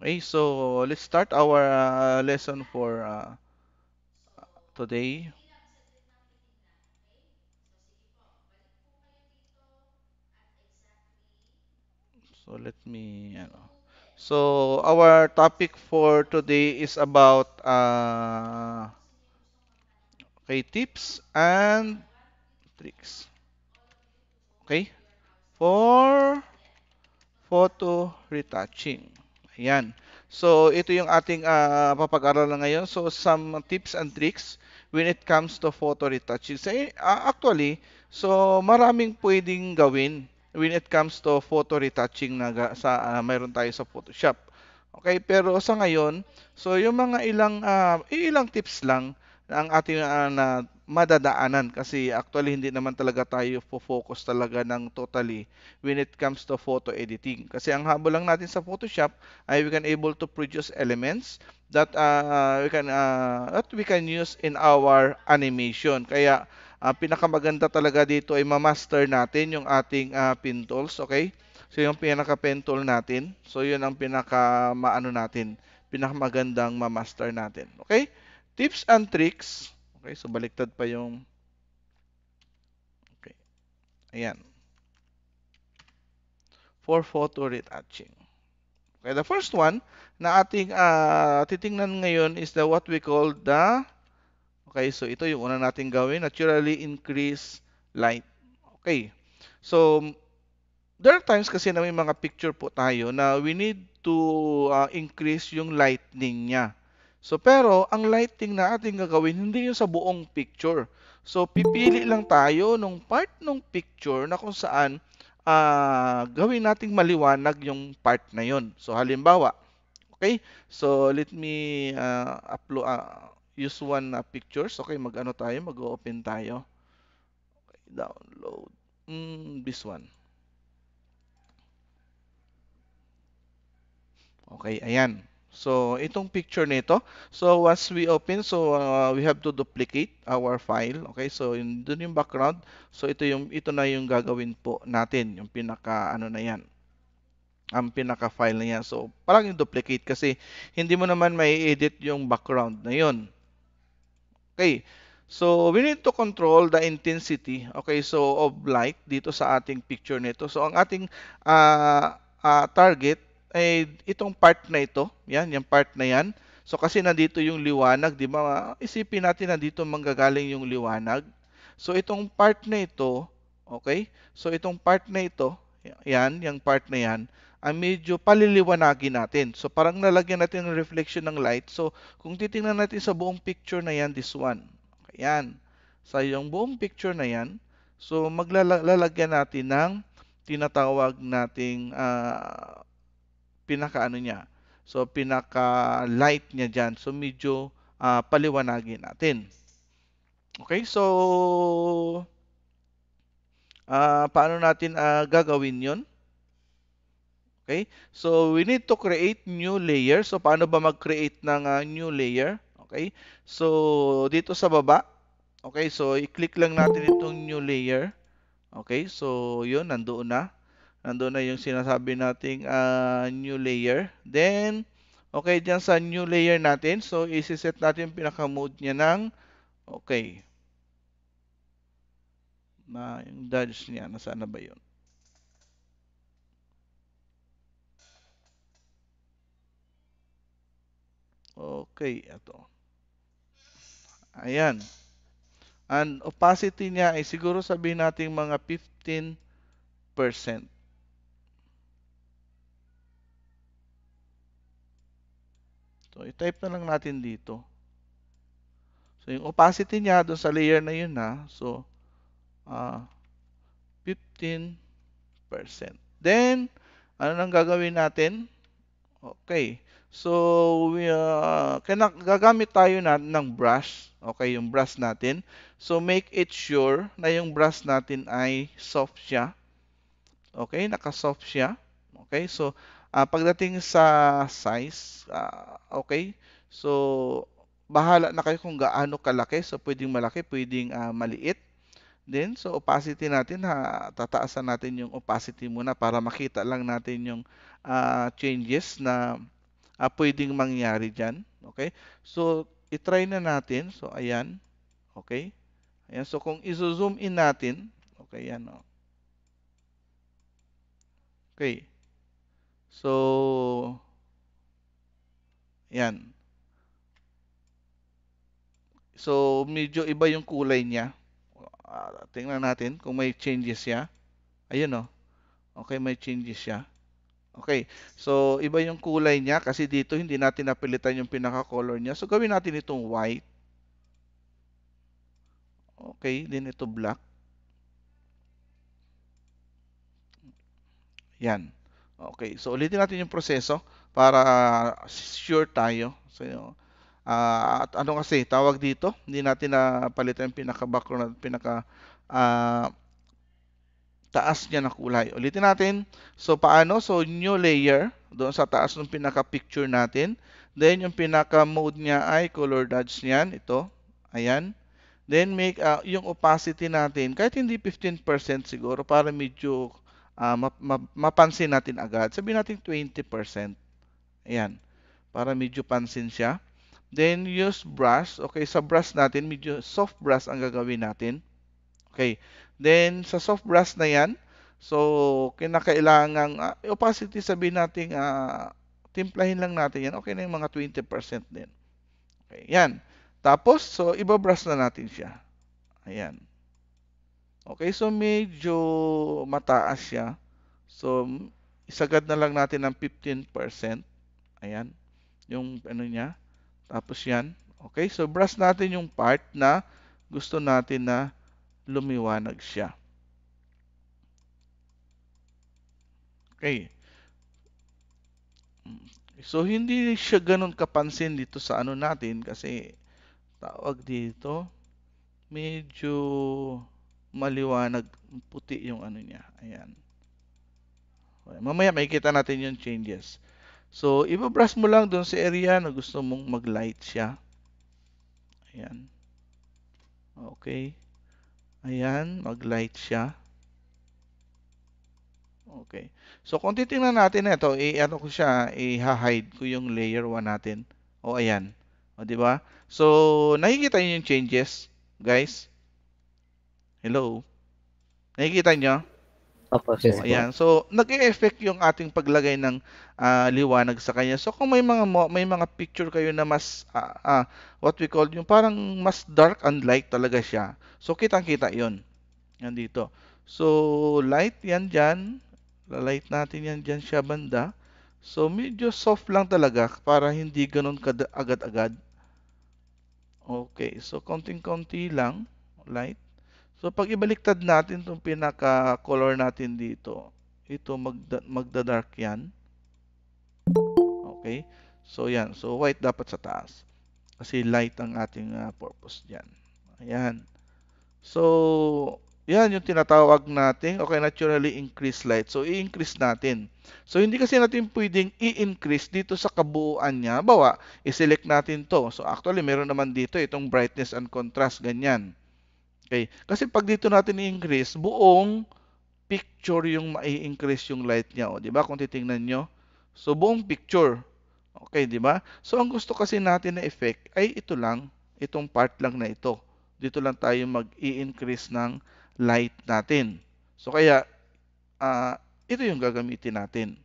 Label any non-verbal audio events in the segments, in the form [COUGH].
Okay, so let's start our uh, lesson for uh, today. So let me, you know. So our topic for today is about uh, okay, tips and tricks. Okay, for photo retouching. Yan. So ito yung ating uh, ah, papag-aralan ngayon. So some tips and tricks when it comes to photo retouching. So uh, ah, actually, so maraming pwedeng gawin when it comes to photo retouching na sa uh, mayroon tayo sa Photoshop. Okay, pero sa ngayon, so yung mga ilang uh, ilang tips lang ang ating uh, na madadaanan kasi actually hindi naman talaga tayo po focus talaga ng totally when it comes to photo editing. Kasi ang habol lang natin sa Photoshop ay we can able to produce elements that uh, we can uh, that we can use in our animation. Kaya uh, pinakamaganda talaga dito ay ma-master natin yung ating uh, pin tools, okay? So yung pinaka pen tool natin. So yun ang pinaka maano natin, pinakamagandang ma-master natin, okay? Tips and tricks Okay, so baliktad pa yung Okay. Ayan. For photo retouching. Okay, the first one na ating uh, titingnan ngayon is the what we call the Okay, so ito yung una nating gawin, naturally increase light. Okay. So there are times kasi na may mga picture po tayo na we need to uh, increase yung lightning niya. So pero ang lighting na ating gagawin hindi yung sa buong picture. So pipili lang tayo ng part ng picture na kung saan uh, gawin nating maliwanag yung part na yon. So halimbawa, okay? So let me uh, ah, upload uh, use one uh, pictures. Okay, mag-ano tayo, mag-open tayo. Okay, download. Mm, this one. Okay, ayan. So, itong picture nito. So, once we open, so uh, we have to duplicate our file. Okay? So, yun, dun yung background. So, ito, yung, ito na yung gagawin po natin. Yung pinaka, ano na yan. Ang pinaka file na yan. So, parang yung duplicate kasi hindi mo naman may edit yung background na yun. Okay. So, we need to control the intensity, okay, so of light dito sa ating picture nito. So, ang ating uh, uh, target eh, itong part na ito, yan, yung part na yan. So kasi nandito yung liwanag, di ba? Isipin natin nandito manggagaling yung liwanag. So itong part na ito, okay? So itong part na ito, yan, yung part na yan, ay medyo paliliwanagin natin. So parang nalagyan natin ng reflection ng light. So kung titingnan natin sa buong picture na yan, this one. yan. Sa yung buong picture na yan, so maglalagyan natin ng tinatawag nating uh, pinaka ano niya. So pinaka light niya diyan. So medyo uh, paliwanagin natin. Okay? So uh, paano natin uh, gagawin 'yon? Okay? So, we need to create new layer. So, paano ba mag-create ng uh, new layer? Okay? So, dito sa baba. Okay? So, i-click lang natin itong new layer. Okay? So, yun. Nandoon na. Nandun na yung sinasabi nating uh, new layer. Then, okay, dyan sa new layer natin. So, isiset natin yung pinaka-mode niya ng okay. Na, yung dodge niya, nasaan na ba yun? Okay, ito. Ayan. And opacity niya ay siguro sabihin natin mga 15%. So, i-type na lang natin dito. So, yung opacity niya doon sa layer na yun na. So, uh, ah, 15%. Then, ano nang gagawin natin? Okay. So, we, uh, ah, kaya gagamit tayo na ng brush. Okay, yung brush natin. So, make it sure na yung brush natin ay soft siya. Okay, naka-soft siya. Okay, so Uh, pagdating sa size, uh, okay? So, bahala na kayo kung gaano kalaki. So, pwedeng malaki, pwedeng uh, maliit. Then, so opacity natin, ha, tataasan natin yung opacity muna para makita lang natin yung uh, changes na uh, pwedeng mangyari dyan. Okay? So, itry na natin. So, ayan. Okay? Ayan. So, kung iso-zoom in natin. Okay, yan. Oh. Okay. So, yan. So, medyo iba yung kulay niya. Ah, tingnan natin kung may changes siya. Ayun o. Oh. Okay, may changes siya. Okay, so iba yung kulay niya kasi dito hindi natin napilitan yung pinaka-color niya. So, gawin natin itong white. Okay, din ito black. Yan. Okay, so ulitin natin yung proseso para sure tayo. So, uh, ah, at ano kasi, tawag dito, hindi natin na palitan yung pinaka-background at pinaka uh, taas niya na kulay. Ulitin natin. So, paano? So, new layer, doon sa taas ng pinaka-picture natin. Then, yung pinaka-mode niya ay color dodge niyan. Ito, ayan. Then, make, uh, yung opacity natin, kahit hindi 15% siguro, para medyo uh, ah, map- map- mapansin natin agad. Sabihin natin 20%. Ayan. Para medyo pansin siya. Then, use brush. Okay, sa brush natin, medyo soft brush ang gagawin natin. Okay. Then, sa soft brush na yan, so, kinakailangan, uh, ah, opacity sabihin natin, uh, timplahin lang natin yan. Okay na yung mga 20% din. Okay, yan. Tapos, so, ibabrush na natin siya. Ayan. Okay, so medyo mataas siya. So, isagad na lang natin ng 15%. Ayan, yung ano niya. Tapos yan. Okay, so brush natin yung part na gusto natin na lumiwanag siya. Okay. So, hindi siya ganun kapansin dito sa ano natin kasi tawag dito medyo maliwanag puti yung ano niya. Ayan. Okay. Mamaya makikita natin yung changes. So, ibabrush mo lang doon sa area na gusto mong mag-light siya. Ayan. Okay. Ayan, mag-light siya. Okay. So, kung titingnan natin ito, i-ano ko siya, i-hide ko yung layer 1 natin. O, ayan. O, di ba? So, nakikita niyo yung changes, guys. Hello? Nakikita nyo? Opo, sir. So, ayan. So, nag-e-effect yung ating paglagay ng uh, liwanag sa kanya. So, kung may mga may mga picture kayo na mas uh, uh, what we call yung parang mas dark and light talaga siya. So, kitang-kita 'yon. Yan dito. So, light 'yan diyan. Light natin 'yan diyan siya banda. So, medyo soft lang talaga para hindi ganun agad-agad. Okay. So, konting-konti lang light. So pag ibaliktad natin itong pinaka-color natin dito, ito magda magda-dark yan. Okay? So yan. So white dapat sa taas. Kasi light ang ating uh, purpose diyan. Ayan. So yan yung tinatawag natin, okay, naturally increase light. So, i-increase natin. So, hindi kasi natin pwedeng i-increase dito sa kabuuan niya. Bawa, i-select natin to. So, actually, meron naman dito itong brightness and contrast, ganyan. Okay? Kasi pag dito natin i-increase, buong picture yung mai-increase yung light niya. O, oh, di ba? Kung titingnan nyo. So, buong picture. Okay, di ba? So, ang gusto kasi natin na effect ay ito lang. Itong part lang na ito. Dito lang tayo mag-i-increase ng light natin. So, kaya, uh, ito yung gagamitin natin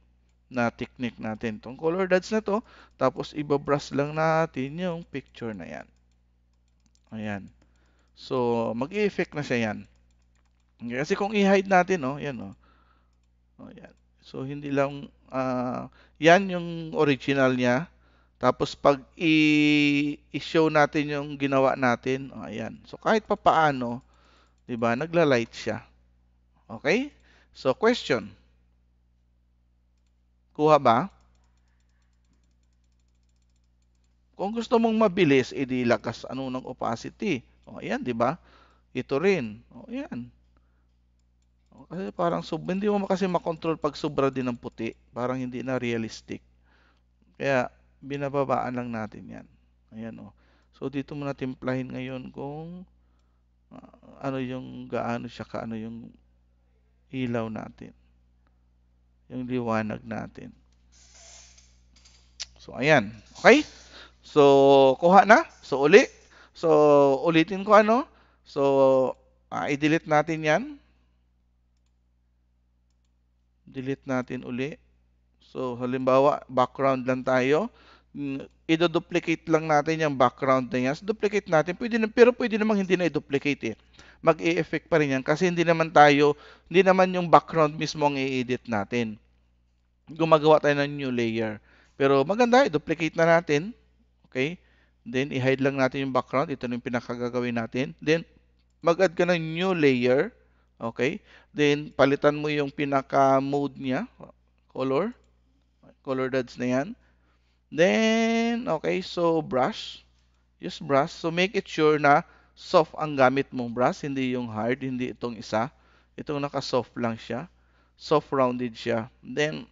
na technique natin. Itong color dots na to, tapos ibabrush lang natin yung picture na yan. Ayan. So, mag-effect na siya yan. Okay, kasi kung i-hide natin, no, oh, yan, no. Oh. oh, yan. So, hindi lang, uh, yan yung original niya. Tapos, pag i-show natin yung ginawa natin, oh, ayan. So, kahit pa paano, di ba, nagla-light siya. Okay? So, question. Kuha ba? Kung gusto mong mabilis, edi lakas ano ng opacity. Oh, ayan, di ba? Ito rin. Oh, ayan. Oh, kasi parang sub, hindi mo kasi makontrol pag sobra din ng puti. Parang hindi na realistic. Kaya, binababaan lang natin yan. Ayan, oh. So, dito muna timplahin ngayon kung uh, ano yung gaano siya kaano yung ilaw natin. Yung liwanag natin. So, ayan. Okay? So, kuha na. So, uli. So, ulitin ko ano. So, uh, i-delete natin yan. Delete natin uli. So, halimbawa, background lang tayo. Hmm, ido-duplicate lang natin yung background na yan. So, duplicate natin. Pwede na, pero pwede namang hindi na i-duplicate eh. mag e effect pa rin yan. Kasi hindi naman tayo, hindi naman yung background mismo ang i-edit natin. Gumagawa tayo ng new layer. Pero maganda, i-duplicate na natin. Okay? Then, i-hide lang natin yung background. Ito na yung pinakagagawin natin. Then, mag-add ka ng new layer. Okay? Then, palitan mo yung pinaka-mode niya. Color. Color dads na yan. Then, okay, so brush. Use brush. So, make it sure na soft ang gamit mong brush, hindi yung hard, hindi itong isa. Itong naka-soft lang siya. Soft rounded siya. Then,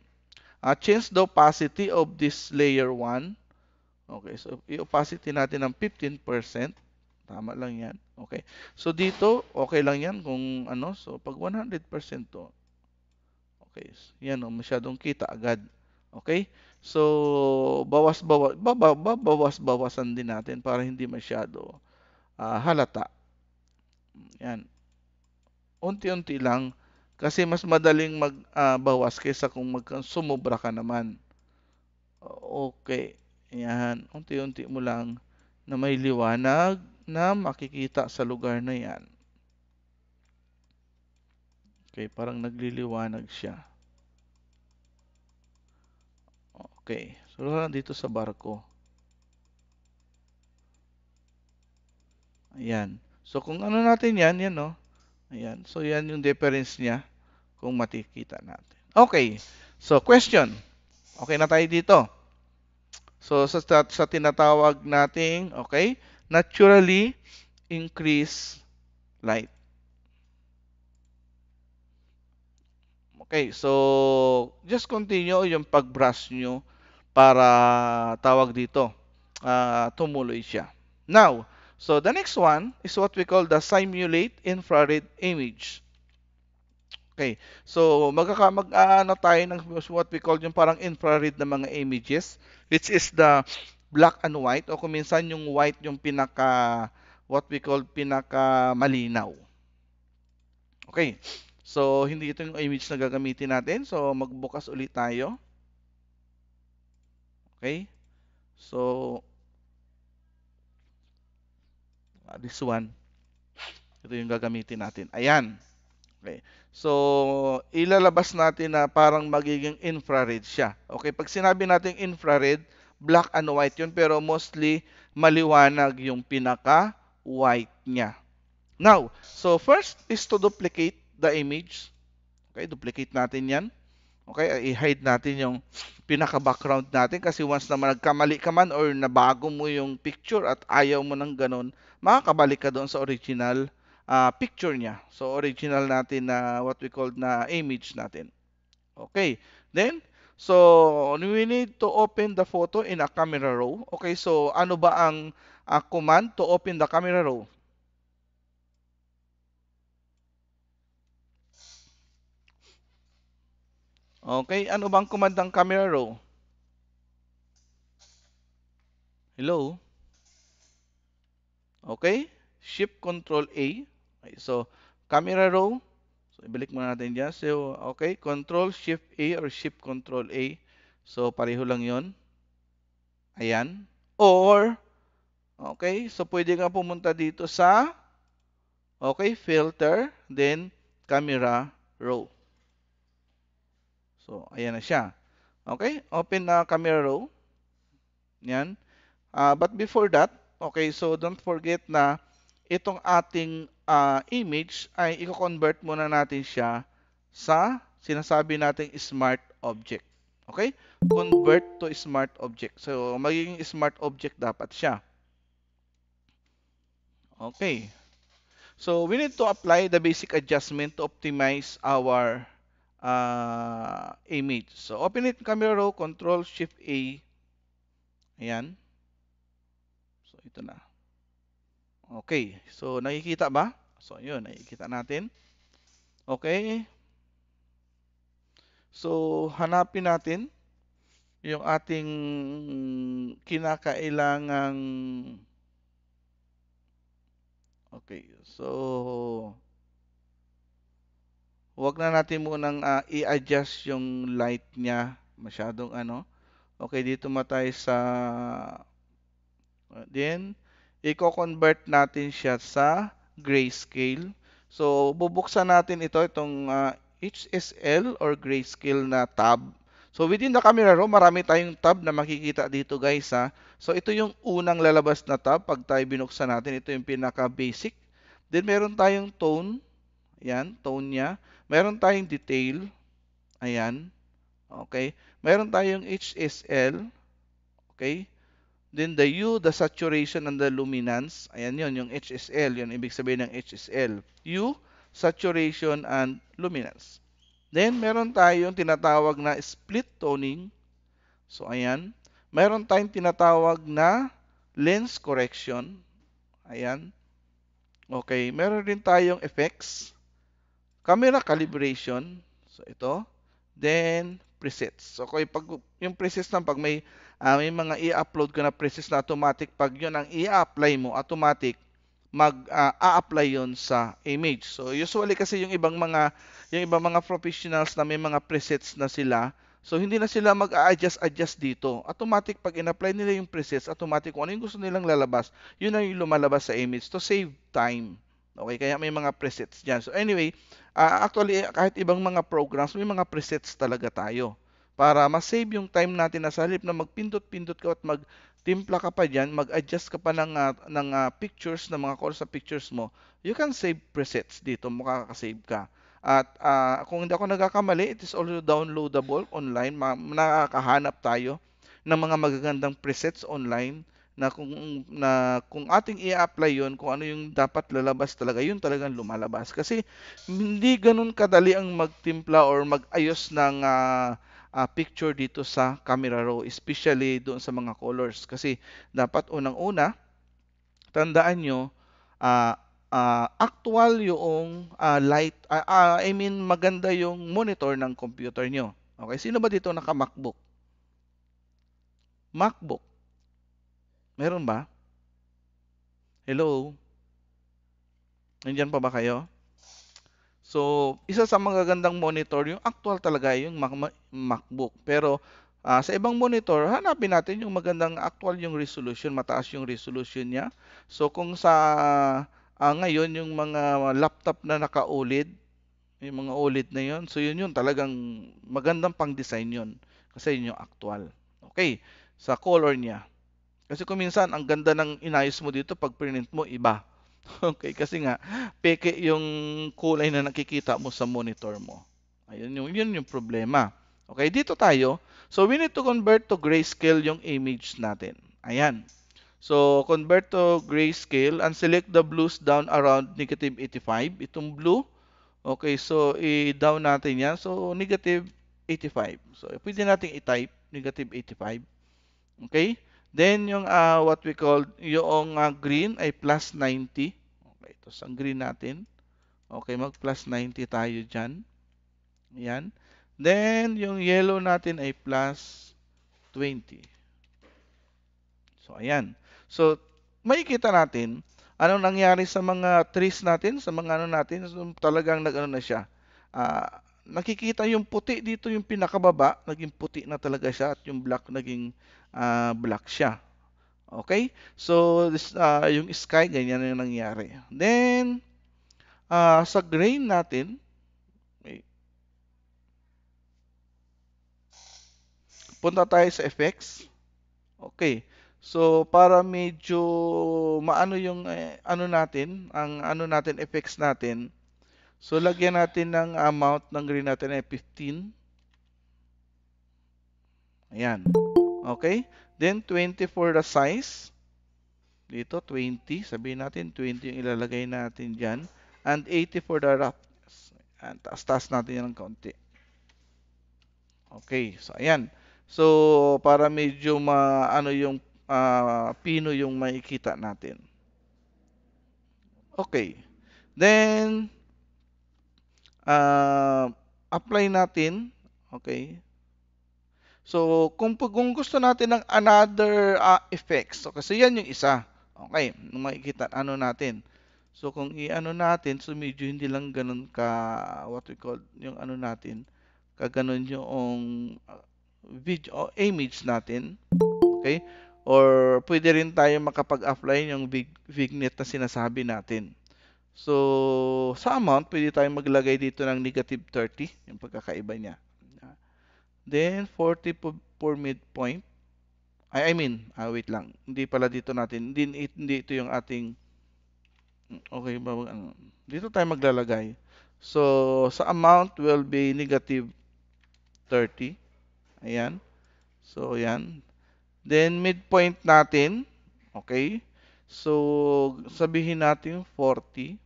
uh, change the opacity of this layer 1 Okay, so i-opacity natin ng 15%. Tama lang yan. Okay. So dito, okay lang yan kung ano. So pag 100% to, okay. Yan o, masyadong kita agad. Okay? So, bawas-bawas, babawas-bawasan din natin para hindi masyado uh, halata. Yan. Unti-unti lang kasi mas madaling magbawas ah, uh, kaysa kung mag sumobra ka naman. Okay. Ayan, unti-unti mo lang na may liwanag na makikita sa lugar na yan. Okay, parang nagliliwanag siya. Okay, so dito sa barko. Ayan. So kung ano natin yan, yan no. Ayan. So yan yung difference niya kung matikita natin. Okay. So question. Okay na tayo dito. So sa, sa tinatawag nating, okay, naturally increase light. Okay, so just continue yung pag-brush nyo para tawag dito, uh, tumuloy siya. Now, so the next one is what we call the simulate infrared image. Okay, so magkaka mag-aano tayo ng what we call yung parang infrared na mga images which is the black and white o kuminsan yung white yung pinaka what we call pinaka malinaw. Okay. So, hindi ito yung image na gagamitin natin. So, magbukas ulit tayo. Okay. So, ah, this one. Ito yung gagamitin natin. Ayan. Okay. So, ilalabas natin na parang magiging infrared siya. Okay, pag sinabi natin infrared, black and white yun, pero mostly maliwanag yung pinaka-white niya. Now, so first is to duplicate the image. Okay, duplicate natin yan. Okay, i-hide natin yung pinaka-background natin kasi once na nagkamali ka man or nabago mo yung picture at ayaw mo nang ganun, makakabalik ka doon sa original uh, picture niya. So original natin na what we call na image natin. Okay. Then so we need to open the photo in a camera row. Okay, so ano ba ang uh, command to open the camera row? Okay, ano bang command ng camera row? Hello? Okay, Shift Control A. Okay, so, camera row. So, ibalik muna natin dyan. So, okay, Control Shift A or Shift Control A. So, pareho lang yon Ayan. Or, okay, so pwede ka pumunta dito sa, okay, filter, then camera row. So, ayan na siya. Okay, open na camera row. Yan. Uh, ah, but before that, okay, so don't forget na itong ating uh, image ay i-convert muna natin siya sa sinasabi nating smart object. Okay? Convert to smart object. So, magiging smart object dapat siya. Okay. So, we need to apply the basic adjustment to optimize our uh, image. So, open it camera raw, Control Shift A. Ayan. So, ito na. Okay. So, nakikita ba? So, yun. Nakikita natin. Okay. So, hanapin natin yung ating kinakailangang Okay. So, huwag na natin munang uh, i-adjust yung light niya masyadong ano. Okay, dito matay sa uh, then i-convert natin siya sa grayscale. So, bubuksan natin ito, itong uh, ah, HSL or grayscale na tab. So, within the camera raw, marami tayong tab na makikita dito guys. Ha? So, ito yung unang lalabas na tab pag tayo binuksan natin. Ito yung pinaka-basic. Then, meron tayong tone. Ayan, tone niya. Meron tayong detail. Ayan. Okay. Meron tayong HSL. Okay. Then the U, the saturation and the luminance. Ayan yon yung HSL. Yun ibig sabihin ng HSL. U, saturation and luminance. Then meron tayong tinatawag na split toning. So ayan. Meron tayong tinatawag na lens correction. Ayan. Okay. Meron din tayong effects. Camera calibration. So ito. Then presets. So okay, pag, yung presets lang pag may Uh, may mga i-upload ko na presets na automatic. Pag yun ang i-apply mo, automatic, mag-a-apply ah, uh, yon sa image. So usually kasi yung ibang mga yung ibang mga professionals na may mga presets na sila, so hindi na sila mag adjust adjust dito. Automatic pag in-apply nila yung presets, automatic kung ano yung gusto nilang lalabas, yun ang yung lumalabas sa image to save time. Okay, kaya may mga presets diyan. So anyway, uh, actually kahit ibang mga programs, may mga presets talaga tayo para masave yung time natin na sa halip na magpindot-pindot ka at magtimpla ka pa dyan, mag-adjust ka pa ng, uh, ng uh, pictures, ng mga colors sa pictures mo, you can save presets dito, makakasave ka. At uh, kung hindi ako nagkakamali, it is also downloadable online. Ma- nakakahanap tayo ng mga magagandang presets online na kung na kung ating i-apply 'yon, kung ano yung dapat lalabas talaga, yun talagang lumalabas kasi hindi ganoon kadali ang magtimpla or magayos ng uh, uh, picture dito sa camera raw, especially doon sa mga colors. Kasi dapat unang-una, tandaan nyo, uh, uh, actual yung uh, light, uh, uh, I mean maganda yung monitor ng computer nyo. Okay, sino ba dito naka MacBook? MacBook. Meron ba? Hello? Nandiyan pa ba kayo? So, isa sa magagandang monitor yung actual talaga yung MacBook. Pero uh, sa ibang monitor, hanapin natin yung magandang actual yung resolution, mataas yung resolution niya. So, kung sa uh, ngayon yung mga laptop na naka-OLED, yung mga OLED na yon, so yun yun talagang magandang pang-design yun. Kasi yun yung actual. Okay, sa color niya. Kasi kung minsan, ang ganda ng inayos mo dito, pag print mo, iba. [LAUGHS] Okay, kasi nga peke yung kulay na nakikita mo sa monitor mo. Ayun yung yun yung problema. Okay, dito tayo. So we need to convert to grayscale yung image natin. Ayan. So convert to grayscale and select the blues down around negative 85. Itong blue. Okay, so i-down natin yan. So negative 85. So pwede natin i-type negative 85. Okay? Then yung uh, what we call yung uh, green ay plus 90. Okay, ito sa green natin. Okay, mag plus 90 tayo diyan. Yan. Then yung yellow natin ay plus 20. So ayan. So makikita natin anong nangyari sa mga trees natin, sa mga ano natin, so, talagang nag-ano na siya. Uh, nakikita yung puti dito yung pinakababa, naging puti na talaga siya at yung black naging uh, black siya. Okay? So, this, uh, yung sky, ganyan yung nangyari. Then, uh, sa grain natin, punta tayo sa effects. Okay. So, para medyo maano yung eh, ano natin, ang ano natin, effects natin, So, lagyan natin ng amount ng green natin ay 15. Ayan. Okay? Then, 20 for the size. Dito, 20. Sabihin natin, 20 yung ilalagay natin dyan. And 80 for the roughness. Ayan, taas-taas natin yan ng kaunti. Okay. So, ayan. So, para medyo ma, ano yung uh, pino yung makikita natin. Okay. Then, uh, apply natin. Okay. So, kung, kung gusto natin ng another uh, effects, so, kasi yan yung isa. Okay, nung makikita, ano natin. So, kung i-ano natin, so medyo hindi lang ganun ka, what we call, yung ano natin, kaganon yung ah, video, image natin. Okay? Or pwede rin tayo makapag offline yung vignette na sinasabi natin. So, sa amount, pwede tayong maglagay dito ng negative 30, yung pagkakaiba niya. Then, 40 for midpoint. I, I mean, ah, wait lang. Hindi pala dito natin. Hindi, hindi ito yung ating... Okay, ba? Ano, dito tayo maglalagay. So, sa amount will be negative 30. Ayan. So, ayan. Then, midpoint natin. Okay. So, sabihin natin 40.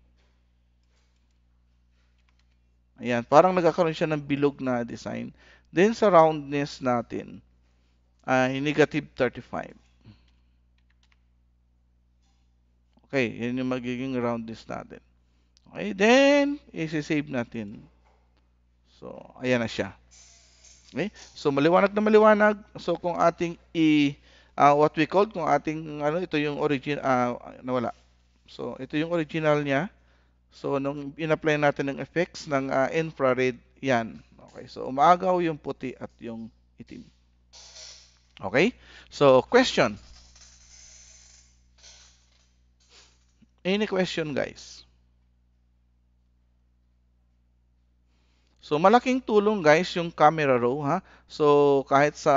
Ayan, parang nagkakaroon siya ng bilog na design. Then sa roundness natin ay negative 35. Okay, yan yung magiging roundness natin. Okay, then isi-save natin. So, ayan na siya. Okay? So maliwanag na maliwanag. So kung ating i uh, what we call, kung ating ano ito yung original, uh, nawala. So ito yung original niya. So, nung in-apply natin ng effects ng uh, infrared, yan. Okay, so umaagaw yung puti at yung itim. Okay? So, question. Any question, guys? So, malaking tulong, guys, yung camera row, ha? So, kahit sa,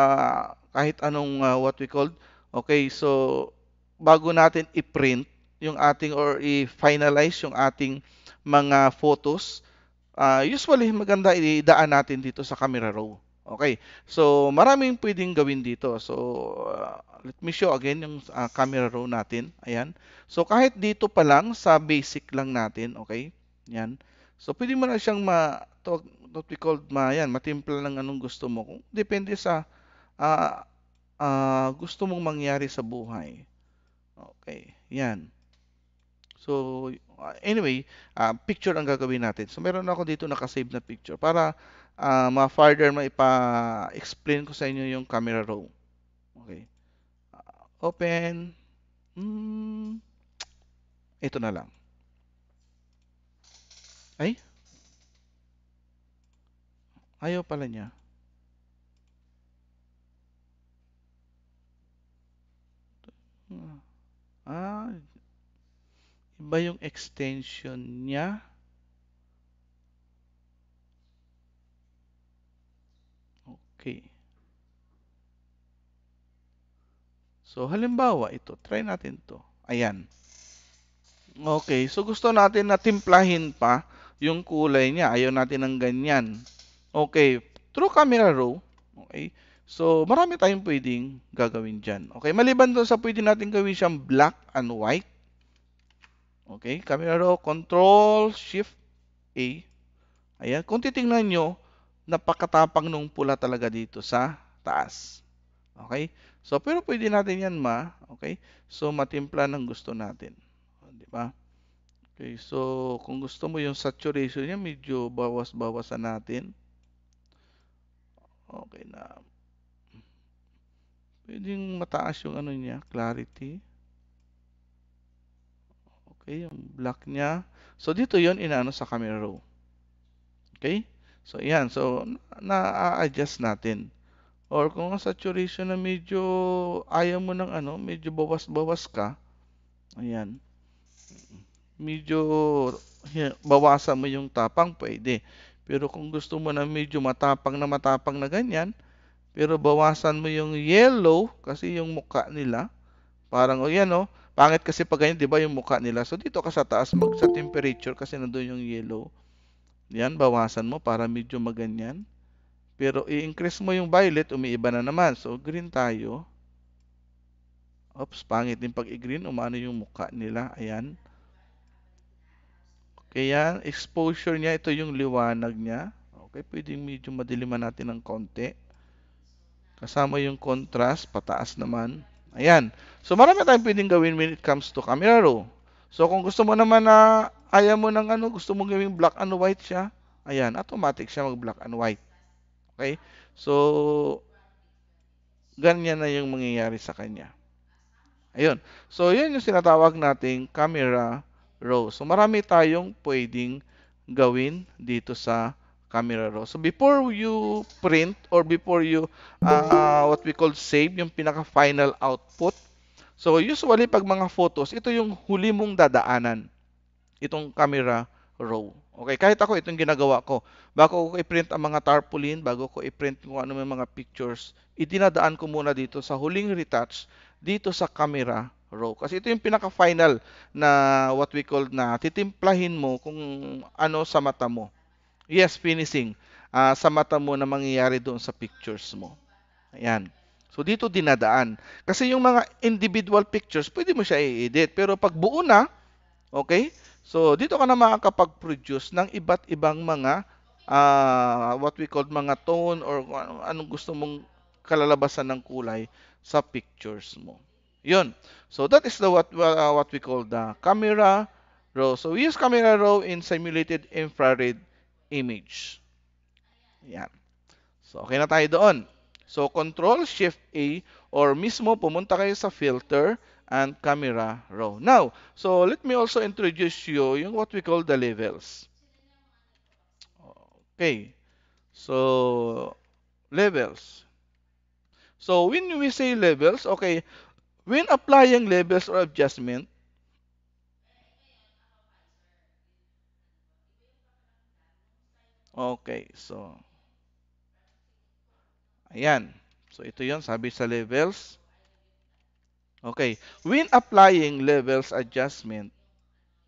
kahit anong uh, what we called, okay, so, bago natin i-print, yung ating or i-finalize yung ating mga photos, uh, usually maganda idaan natin dito sa camera row. Okay, so maraming pwedeng gawin dito. So uh, let me show again yung uh, camera row natin. Ayan. So kahit dito pa lang sa basic lang natin, okay? Yan. So pwede mo na siyang ma to, what we called ma yan, matimpla ng anong gusto mo. Kung depende sa uh, uh, gusto mong mangyari sa buhay. Okay, yan. So, uh, anyway, uh, picture ang gagawin natin. So, meron ako dito nakasave na picture para uh, ma-further maipa-explain ko sa inyo yung camera row. Okay. Uh, open. Mm, ito na lang. Ay? Ayaw pala niya. Ah, Iba yung extension niya. Okay. So, halimbawa ito. Try natin to. Ayan. Okay. So, gusto natin na timplahin pa yung kulay niya. Ayaw natin ng ganyan. Okay. True camera row. Okay. So, marami tayong pwedeng gagawin dyan. Okay. Maliban doon sa pwede natin gawin siyang black and white. Okay, camera raw, Control, Shift, A. Ayan, kung titingnan nyo, napakatapang nung pula talaga dito sa taas. Okay? So, pero pwede natin yan ma. Okay? So, matimpla ng gusto natin. Di ba? Okay, so, kung gusto mo yung saturation niya, medyo bawas-bawasan natin. Okay na. Pwedeng mataas yung ano niya, clarity. Okay, eh, yung black niya. So, dito yon inaano sa camera row. Okay? So, ayan. So, na-adjust natin. Or kung ang saturation na medyo ayaw mo ng ano, medyo bawas-bawas ka. Ayan. Medyo bawasan mo yung tapang, pwede. Pero kung gusto mo na medyo matapang na matapang na ganyan, pero bawasan mo yung yellow kasi yung mukha nila, parang o oh, yan o, oh, Pangit kasi pag ganyan, 'di ba, yung mukha nila. So dito ka sa taas mag sa temperature kasi nandoon yung yellow. Yan, bawasan mo para medyo maganyan. Pero i-increase mo yung violet, umiiba na naman. So green tayo. Oops, pangit din pag i-green, umano yung mukha nila. Ayan. Okay, yan. Exposure niya, ito yung liwanag niya. Okay, pwedeng medyo madiliman natin ng konti. Kasama yung contrast, pataas naman. Ayan. So, marami tayong pwedeng gawin when it comes to camera raw. So, kung gusto mo naman na ayaw mo ng ano, gusto mo gawing black and white siya, ayan, automatic siya mag black and white. Okay? So, ganyan na yung mangyayari sa kanya. Ayun. So, yun yung sinatawag nating camera row. So, marami tayong pwedeng gawin dito sa camera raw. So before you print or before you uh, what we call save yung pinaka final output. So usually pag mga photos, ito yung huli mong dadaanan. Itong camera raw. Okay, kahit ako itong ginagawa ko. Bago ko i-print ang mga tarpaulin, bago ko i-print kung ano may mga pictures, itinadaan ko muna dito sa huling retouch dito sa camera raw. Kasi ito yung pinaka-final na what we call na titimplahin mo kung ano sa mata mo. Yes, finishing. Uh, sa mata mo na mangyayari doon sa pictures mo. Ayan. So dito dinadaan. Kasi yung mga individual pictures, pwede mo siya i-edit. Pero pag buo na, okay? So dito ka na makakapag-produce ng iba't ibang mga uh, what we call mga tone or ano, anong gusto mong kalalabasan ng kulay sa pictures mo. Yun. So that is the what uh, what we call the camera raw. So we use camera raw in simulated infrared image. Yan. So, okay na tayo doon. So, Control Shift A or mismo pumunta kayo sa filter and camera row. Now, so let me also introduce you yung what we call the levels. Okay. So, levels. So, when we say levels, okay, when applying levels or adjustment, Okay, so ayan. So ito 'yon sabi sa levels. Okay, when applying levels adjustment,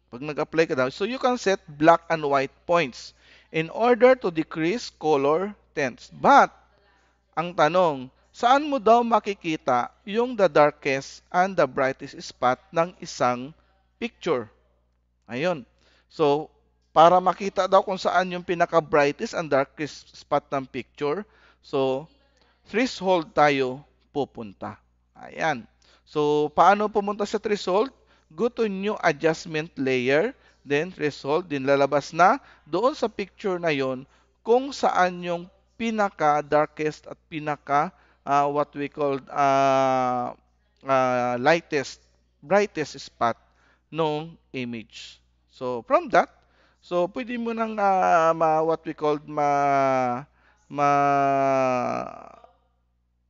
pag nag-apply ka daw, so you can set black and white points in order to decrease color tints. But ang tanong, saan mo daw makikita yung the darkest and the brightest spot ng isang picture? Ayun. So, para makita daw kung saan yung pinaka-brightest and darkest spot ng picture. So, threshold tayo pupunta. Ayan. So, paano pumunta sa threshold? Go to new adjustment layer, then threshold, din lalabas na doon sa picture na yon kung saan yung pinaka-darkest at pinaka uh, what we call uh, ah, uh, ah, lightest, brightest spot ng image. So, from that, So, pwede mo nang uh, ma, what we called ma, ma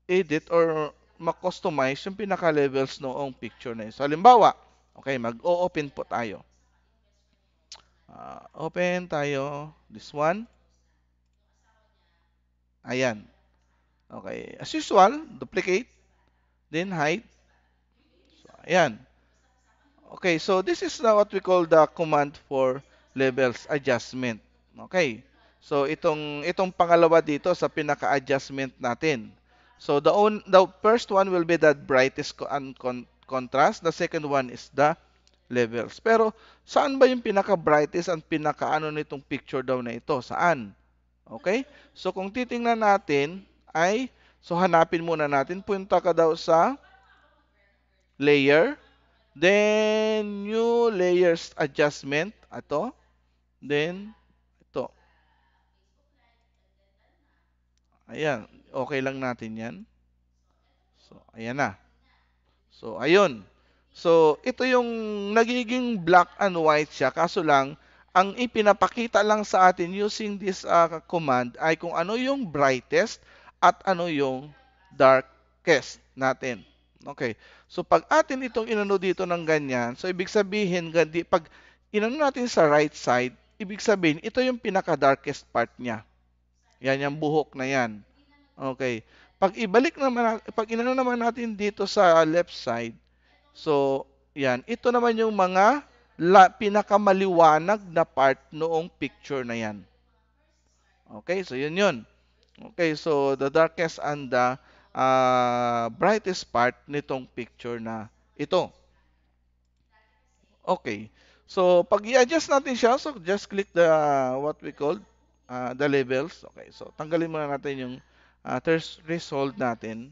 edit or ma-customize yung pinaka-levels noong picture na yun. So, halimbawa, okay, mag-o-open po tayo. Uh, open tayo, this one. Ayan. Okay, as usual, duplicate, then hide. So, ayan. Okay, so this is now what we call the command for levels adjustment. Okay. So itong itong pangalawa dito sa pinaka-adjustment natin. So the on, the first one will be that brightest con, contrast, the second one is the levels. Pero saan ba yung pinaka-brightest ang pinaka-ano nitong picture daw na ito? Saan? Okay? So kung titingnan natin ay so hanapin muna natin punta ka daw sa layer then new layers adjustment ato Then, ito. Ayan. Okay lang natin yan. So, ayan na. So, ayun. So, ito yung nagiging black and white siya. Kaso lang, ang ipinapakita lang sa atin using this uh, command ay kung ano yung brightest at ano yung darkest natin. Okay. So, pag atin itong inano dito ng ganyan, so, ibig sabihin, pag inano natin sa right side, Ibig sabihin, ito yung pinaka-darkest part niya. Yan yung buhok na yan. Okay. Pag ibalik naman, pag inano naman natin dito sa left side, so, yan. Ito naman yung mga la, pinakamaliwanag na part noong picture na yan. Okay, so yun yun. Okay, so the darkest and the uh, brightest part nitong picture na ito. Okay. So, pag i-adjust natin siya, so just click the what we call uh, the levels. Okay, so tanggalin muna natin yung uh, threshold natin.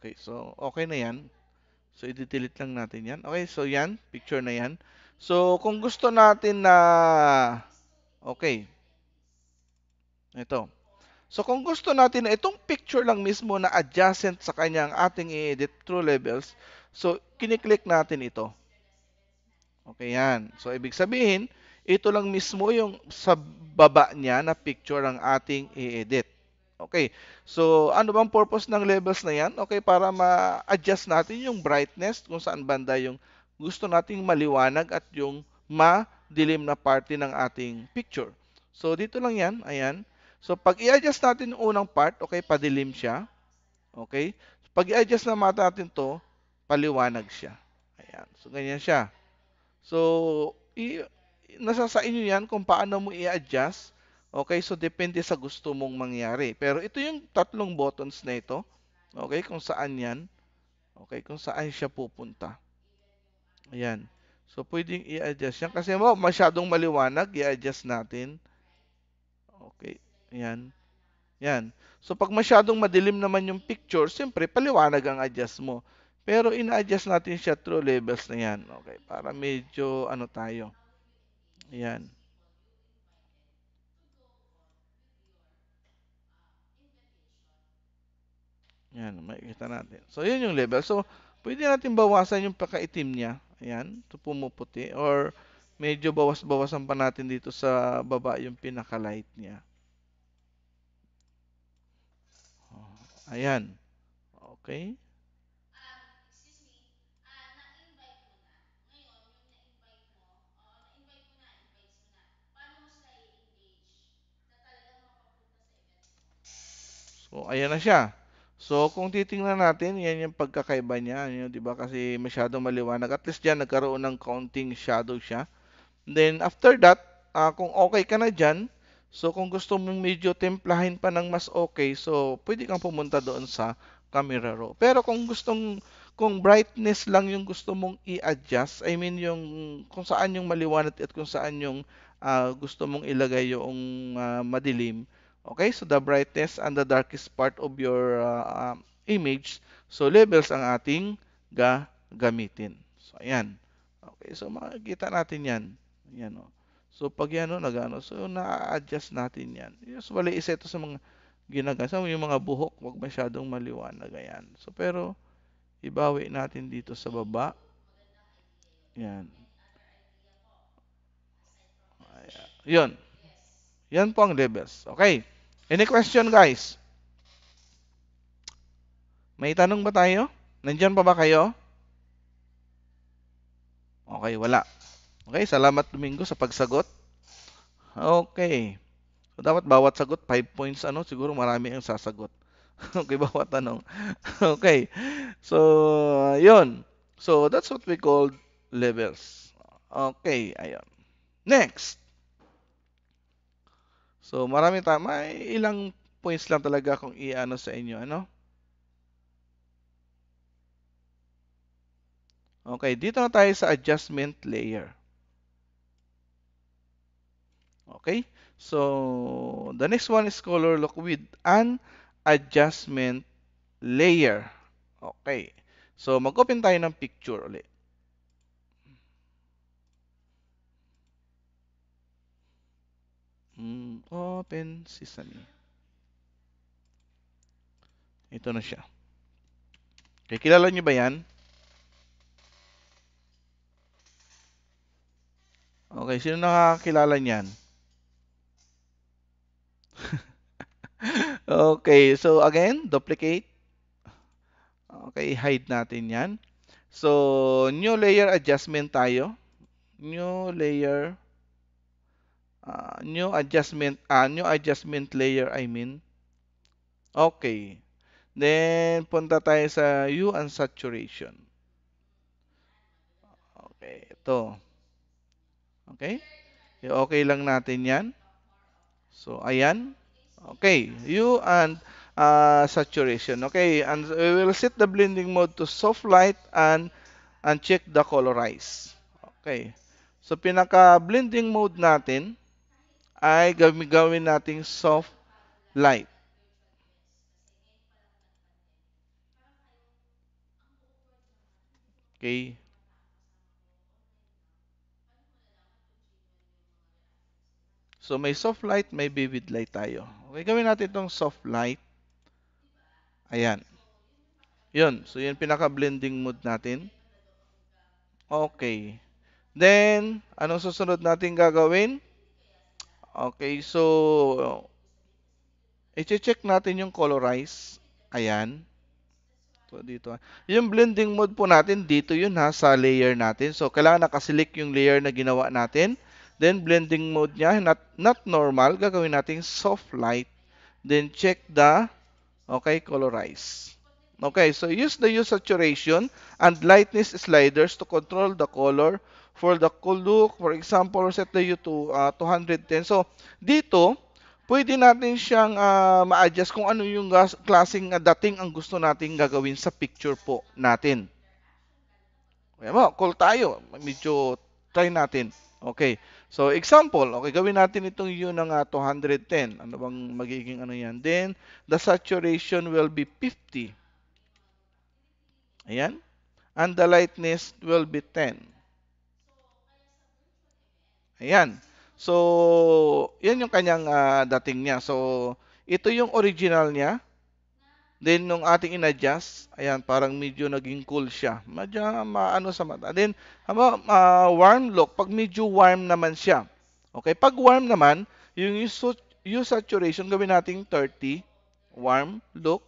Okay, so okay na yan. So, i-delete lang natin yan. Okay, so yan, picture na yan. So, kung gusto natin na, okay, ito, So kung gusto natin na itong picture lang mismo na adjacent sa kanya ang ating i-edit true levels, so kiniklik natin ito. Okay yan. So ibig sabihin, ito lang mismo yung sa baba niya na picture ang ating i-edit. Okay. So ano bang purpose ng levels na yan? Okay, para ma-adjust natin yung brightness kung saan banda yung gusto nating maliwanag at yung madilim na parte ng ating picture. So dito lang yan. Ayan. So, pag i-adjust natin yung unang part, okay, padilim siya. Okay? pag i-adjust naman natin to, paliwanag siya. Ayan. So, ganyan siya. So, i nasa sa inyo yan kung paano mo i-adjust. Okay? So, depende sa gusto mong mangyari. Pero ito yung tatlong buttons na ito. Okay? Kung saan yan. Okay? Kung saan siya pupunta. Ayan. So, pwedeng i-adjust yan. Kasi mo, masyadong maliwanag, i-adjust natin. Okay. Ayan. Ayan. So pag masyadong madilim naman yung picture, siyempre paliwanag ang adjust mo. Pero ina-adjust natin siya through levels na yan. Okay, para medyo ano tayo. Ayan. Ayan. makikita natin. So yun yung level. So pwede natin bawasan yung pakaitim niya. Ayan, ito pumuputi. Or medyo bawas-bawasan pa natin dito sa baba yung pinaka-light niya. Ayan. Okay. So, ayan na siya. So, kung titingnan natin, yan yung pagkakaiba niya. Yun, ano, di ba? Kasi masyadong maliwanag. At least dyan, nagkaroon ng counting shadow siya. Then, after that, uh, kung okay ka na dyan, So kung gusto mong medyo templahin pa ng mas okay, so pwede kang pumunta doon sa camera raw. Pero kung gustong kung brightness lang yung gusto mong i-adjust, I mean yung kung saan yung maliwanag at kung saan yung uh, gusto mong ilagay yung uh, madilim. Okay? So the brightness and the darkest part of your uh, um, image. So levels ang ating gagamitin. So ayan. Okay, so makikita natin 'yan. Ayan oh. So pag yan, no, nagano, so na-adjust natin yan. Usually, isa ito sa mga ginagasam, yung mga buhok, wag masyadong maliwanag yan. So pero, ibawi natin dito sa baba. Yan. Ayan. Yun. Yan po ang levels. Okay. Any question, guys? May tanong ba tayo? Nandiyan pa ba kayo? Okay, wala. Okay, salamat Domingo sa pagsagot. Okay. So, dapat bawat sagot 5 points ano, siguro marami ang sasagot. [LAUGHS] okay, bawat tanong. [LAUGHS] okay. So, yun. So, that's what we call levels. Okay, ayun. Next. So, marami tama. Ilang points lang talaga kung iano sa inyo, ano? Okay, dito na tayo sa adjustment layer. Okay? So, the next one is color lock with an adjustment layer. Okay. So, mag-open tayo ng picture ulit. Hmm, open sesame. Ito na siya. Okay, kilala nyo ba yan? Okay, sino nakakilala niyan? [LAUGHS] okay, so again, duplicate. Okay, hide natin yan. So, new layer adjustment tayo. New layer. Uh, new adjustment. Uh, new adjustment layer, I mean. Okay. Then, punta tayo sa U Saturation. Okay, ito. Okay? Okay lang natin yan. So, ayan. okay you and uh, saturation okay and we will set the blending mode to soft light and and check the colorize okay so pinaka blending mode natin ay gawin natin soft light okay So may soft light, may vivid light tayo. Okay, gawin natin itong soft light. Ayan. Yun. So yun pinaka-blending mode natin. Okay. Then, anong susunod natin gagawin? Okay, so i-check natin yung colorize. Ayan. So, dito. Yung blending mode po natin, dito yun ha, sa layer natin. So, kailangan nakaselect yung layer na ginawa natin. Then blending mode niya, not, not normal, gagawin natin soft light. Then check the, okay, colorize. Okay, so use the use saturation and lightness sliders to control the color for the cool look. For example, set the U to uh, 210. So, dito, pwede natin siyang uh, ma-adjust kung ano yung klaseng uh, dating ang gusto natin gagawin sa picture po natin. Ayan mo, call tayo. Medyo try natin. Okay. So, example, okay, gawin natin itong U ng uh, 210. Ano bang magiging ano yan? Then, the saturation will be 50. Ayan. And the lightness will be 10. Ayan. So, yan yung kanyang uh, dating niya. So, ito yung original niya. Then, nung ating in-adjust, ayan, parang medyo naging cool siya. Medyo ah, maano sa mata. Then, haba, uh, warm look, pag medyo warm naman siya. Okay, pag warm naman, yung use saturation, gawin nating 30. Warm look.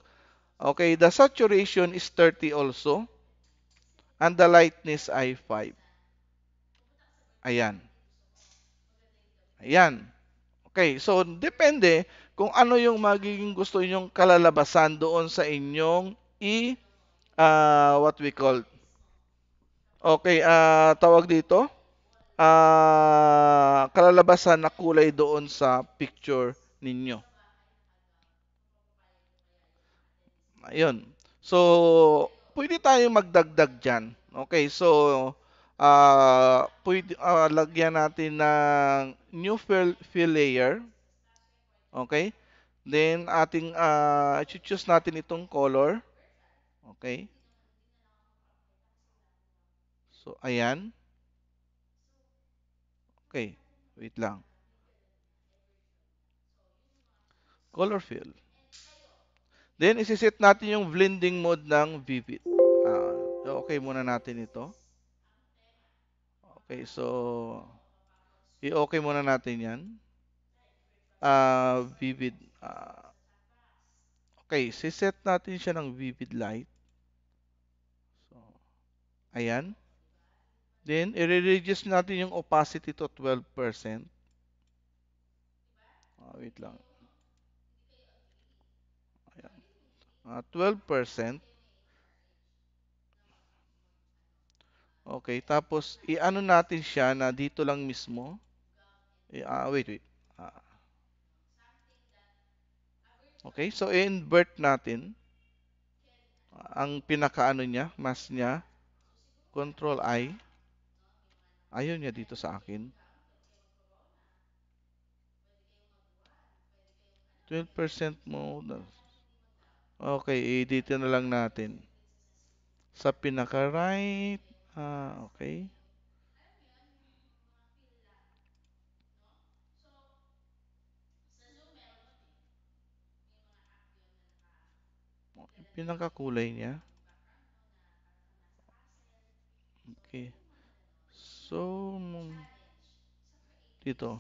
Okay, the saturation is 30 also. And the lightness ay 5. Ayan. Ayan. Okay, so depende kung ano yung magiging gusto inyong kalalabasan doon sa inyong i uh, what we call Okay, uh, tawag dito uh, kalalabasan na kulay doon sa picture ninyo. Ayun. So, pwede tayong magdagdag diyan. Okay, so uh, pwede, uh, lagyan natin ng new fill, fill layer. Okay? Then, ating, uh, ah, choose natin itong color. Okay? So, ayan. Okay. Wait lang. Color fill. Then, isiset natin yung blending mode ng vivid. Ah, okay muna natin ito. Okay, so i-okay muna natin 'yan. Uh, vivid uh, Okay, si set natin siya ng vivid light. So, ayan. Then, i-reduce natin yung opacity to 12%. Uh, ah, wait lang. Ayan. Uh, 12%. Okay, tapos i-ano natin siya na dito lang mismo. I ah, wait, wait. Ah. Okay, so invert natin ang pinakaano niya, mass niya. Control I. Ayun niya dito sa akin. 12% mo. Okay, i-edit na lang natin. Sa pinaka-right. Ah, okay. Pinakakulay niya. Okay. So, mm, dito.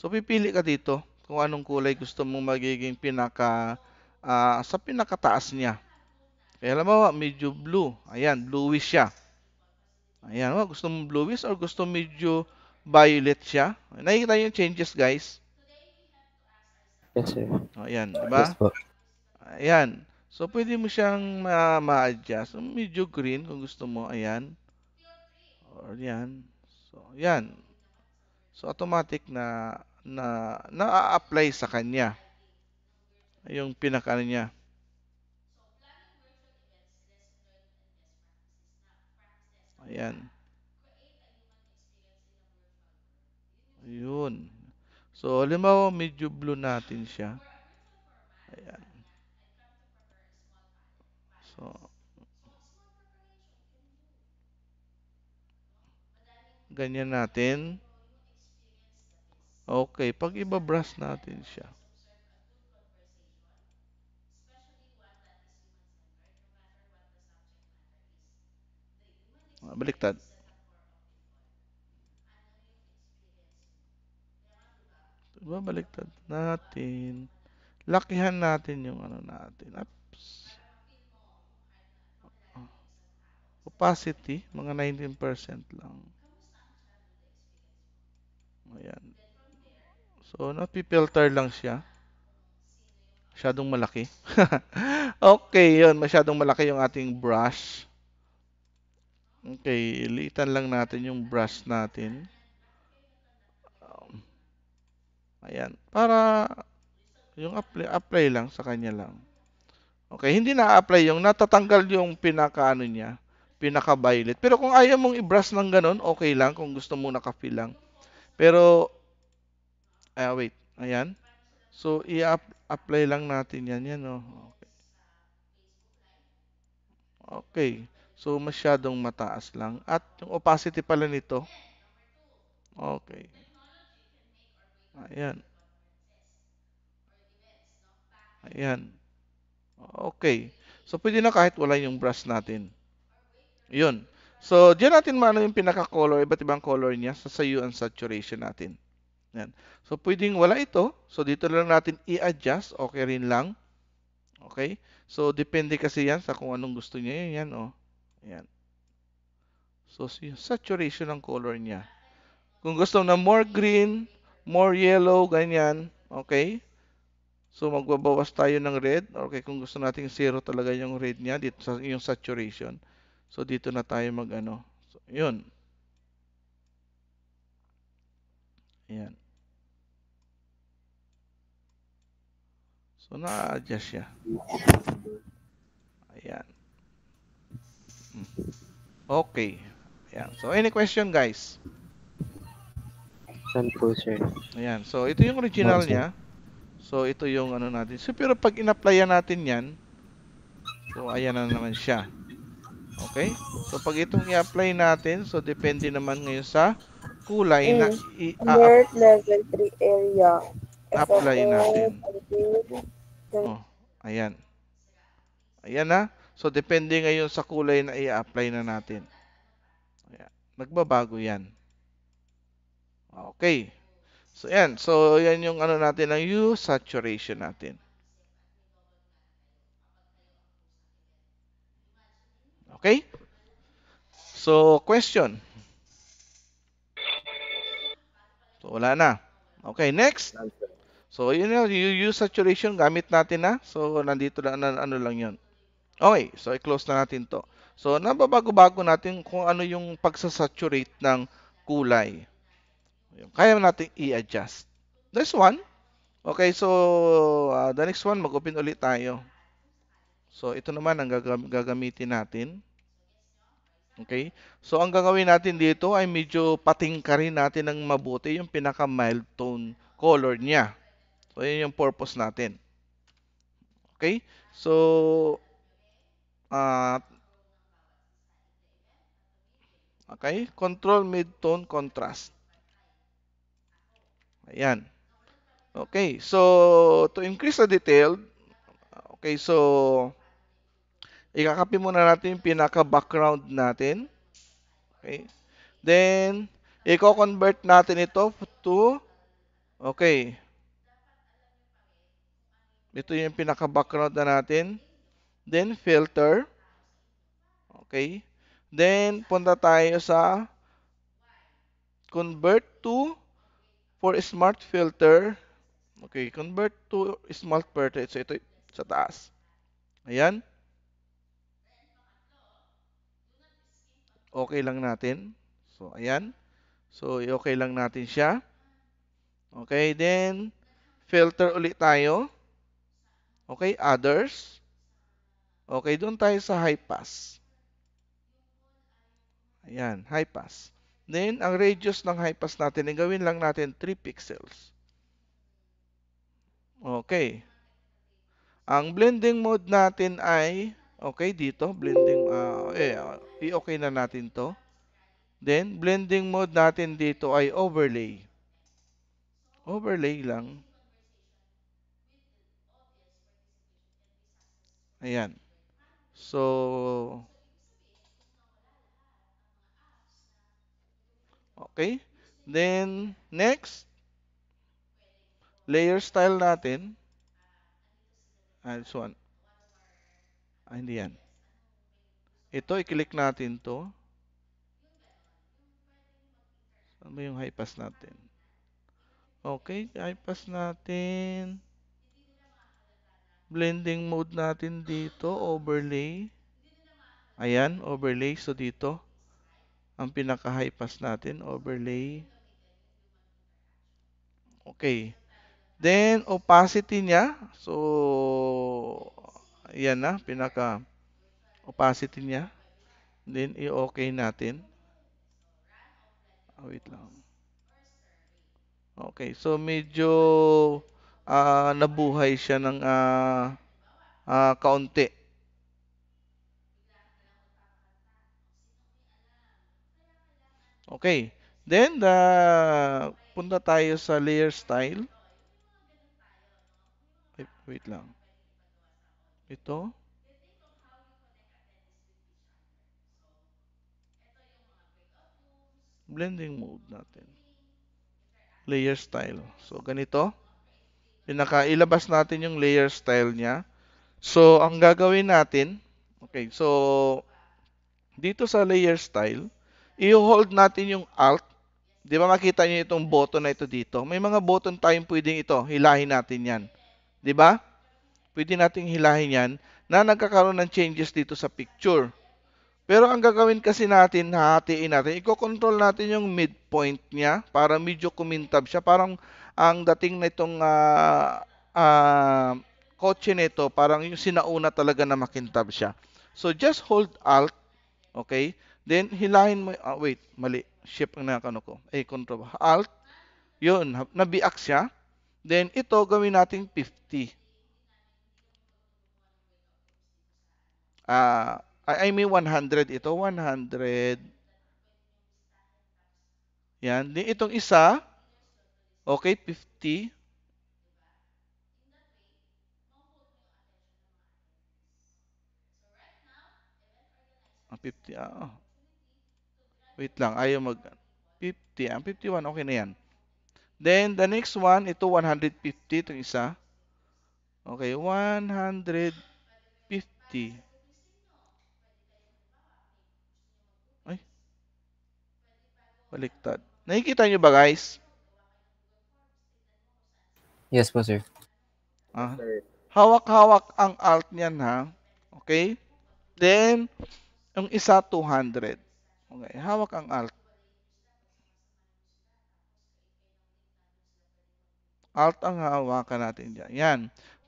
So, pipili ka dito kung anong kulay gusto mong magiging pinaka, uh, sa pinakataas niya. Kaya alam mo, medyo blue. Ayan, bluish siya. Ayan, oh, gusto mo bluish or gusto medyo violet siya? Nakikita niyo yung changes, guys? Yes, sir. Oh, ayan, di ba? Yes, po. Ayan. So, pwede mo siyang ma-adjust. Medyo green kung gusto mo. Ayan. Or yan. So, ayan. So, automatic na na na-apply sa kanya. Yung pinaka niya. Ayan. Ayun. So, halimbawa, medyo blue natin siya. Ayan. So, ganyan natin. Okay, pag iba-brush natin siya. Baliktad. Diba? Baliktad natin. Lakihan natin yung ano natin. Ups. Opacity, mga 19% lang. Ayan. So, napipilter lang siya. Masyadong malaki. [LAUGHS] okay, yun. Masyadong malaki yung ating brush. Okay, ilitan lang natin yung brush natin. Um, ayan. Para yung apply, apply lang sa kanya lang. Okay, hindi na-apply yung natatanggal yung pinaka-ano niya, pinaka-violet. Pero kung ayaw mong i-brush ng ganun, okay lang kung gusto mo naka-fill lang. Pero, ay uh, wait, ayan. So, i-apply lang natin yan. Yan, oh. Okay. Okay. So, masyadong mataas lang. At yung opacity pala nito. Okay. Ayan. Ayan. Okay. So, pwede na kahit wala yung brush natin. Yun. So, diyan natin maano yung pinaka-color, iba't ibang color niya sa sayo and saturation natin. Yan. So, pwedeng wala ito. So, dito lang natin i-adjust. Okay rin lang. Okay? So, depende kasi yan sa kung anong gusto niya. Yan, yan oh. Ayan. So, saturation ng color niya. Kung gusto na more green, more yellow, ganyan, okay? So, magbabawas tayo ng red. Okay, kung gusto nating zero talaga yung red niya, dito sa yung saturation. So, dito na tayo mag-ano. So, yun. Ayan. So, na-adjust siya. Okay. Yeah. So any question guys? Saan po sir? Ayan. So ito yung original niya. So ito yung ano natin. So pero pag inapplyan natin yan, so ayan na naman siya. Okay? So pag itong i-apply natin, so depende naman ngayon sa kulay na mm. i-apply. level 3 area. Apply natin. Oh, ayan. Ayan na. So, depende ngayon sa kulay na i-apply na natin. Ayan. Nagbabago yan. Okay. So, yan. So, yan yung ano natin, ang hue saturation natin. Okay? So, question. So, wala na. Okay, next. So, yun yung use saturation gamit natin na. So, nandito na, ano lang yun. Okay, so i-close na natin to. So, nababago-bago natin kung ano yung pagsasaturate ng kulay. Kaya natin i-adjust. This one. Okay, so uh, the next one, mag-open ulit tayo. So, ito naman ang gagam gagamitin natin. Okay? So, ang gagawin natin dito ay medyo patingkarin natin ng mabuti yung pinaka-mild tone color niya. So, yun yung purpose natin. Okay? So, uh, okay, control mid-tone contrast. Ayan. Okay, so to increase the detail, okay, so ikakopy muna natin yung pinaka-background natin. Okay. Then, i-convert natin ito to, okay, ito yung pinaka-background na natin. Then, filter. Okay. Then, punta tayo sa convert to for smart filter. Okay, convert to smart filter. So, ito sa taas. Ayan. Okay lang natin. So, ayan. So, okay lang natin siya. Okay, then filter ulit tayo. Okay, others. Okay, doon tayo sa high pass. Ayan, high pass. Then, ang radius ng high pass natin, ay gawin lang natin 3 pixels. Okay. Ang blending mode natin ay, okay, dito, blending, uh, eh, ah, i-okay na natin to. Then, blending mode natin dito ay overlay. Overlay lang. Ayan. So, okay. Then, next, layer style natin. Ah, this one. Ah, hindi yan. Ito, i-click natin to. Saan ba yung high pass natin? Okay, high pass natin blending mode natin dito, overlay. Ayan, overlay. So, dito, ang pinaka-high pass natin, overlay. Okay. Then, opacity niya. So, ayan na, pinaka-opacity niya. Then, i-okay natin. Oh, wait lang. Okay, so medyo uh, nabuhay siya ng uh, uh, kaunti. Okay. Then, the, punta tayo sa layer style. Wait, wait lang. Ito. Blending mode natin. Layer style. So, ganito. Ganito nakailabas natin yung layer style niya. So, ang gagawin natin, okay, so, dito sa layer style, i-hold natin yung alt. Di ba makita niyo itong button na ito dito? May mga button tayong pwedeng ito, hilahin natin yan. Di ba? Pwede nating hilahin yan na nagkakaroon ng changes dito sa picture. Pero ang gagawin kasi natin, hahatiin natin, i-control natin yung midpoint niya para medyo kumintab siya. Parang ang dating nitong uh, uh, kotse nito, parang yung sinauna talaga na makintab siya. So just hold alt, okay? Then hilahin mo, uh, wait, mali, shift ang nakakano ko. Ay, eh, control, alt, yun, nabiak siya. Then ito, gawin nating 50. Uh, I mean 100 ito, 100. Yan. Itong isa, Okay, 50. Ang 50, ah, oh. Wait lang, ayaw mag... 50, ang 51, okay na yan. Then, the next one, ito 150, itong isa. Okay, 150. Ay. Baliktad. Nakikita nyo ba guys? Yes po, sir. Ah. Hawak-hawak ang alt niyan ha. Okay? Then, yung isa 200. Okay, hawak ang alt. Alt ang hawakan natin dyan. Yan.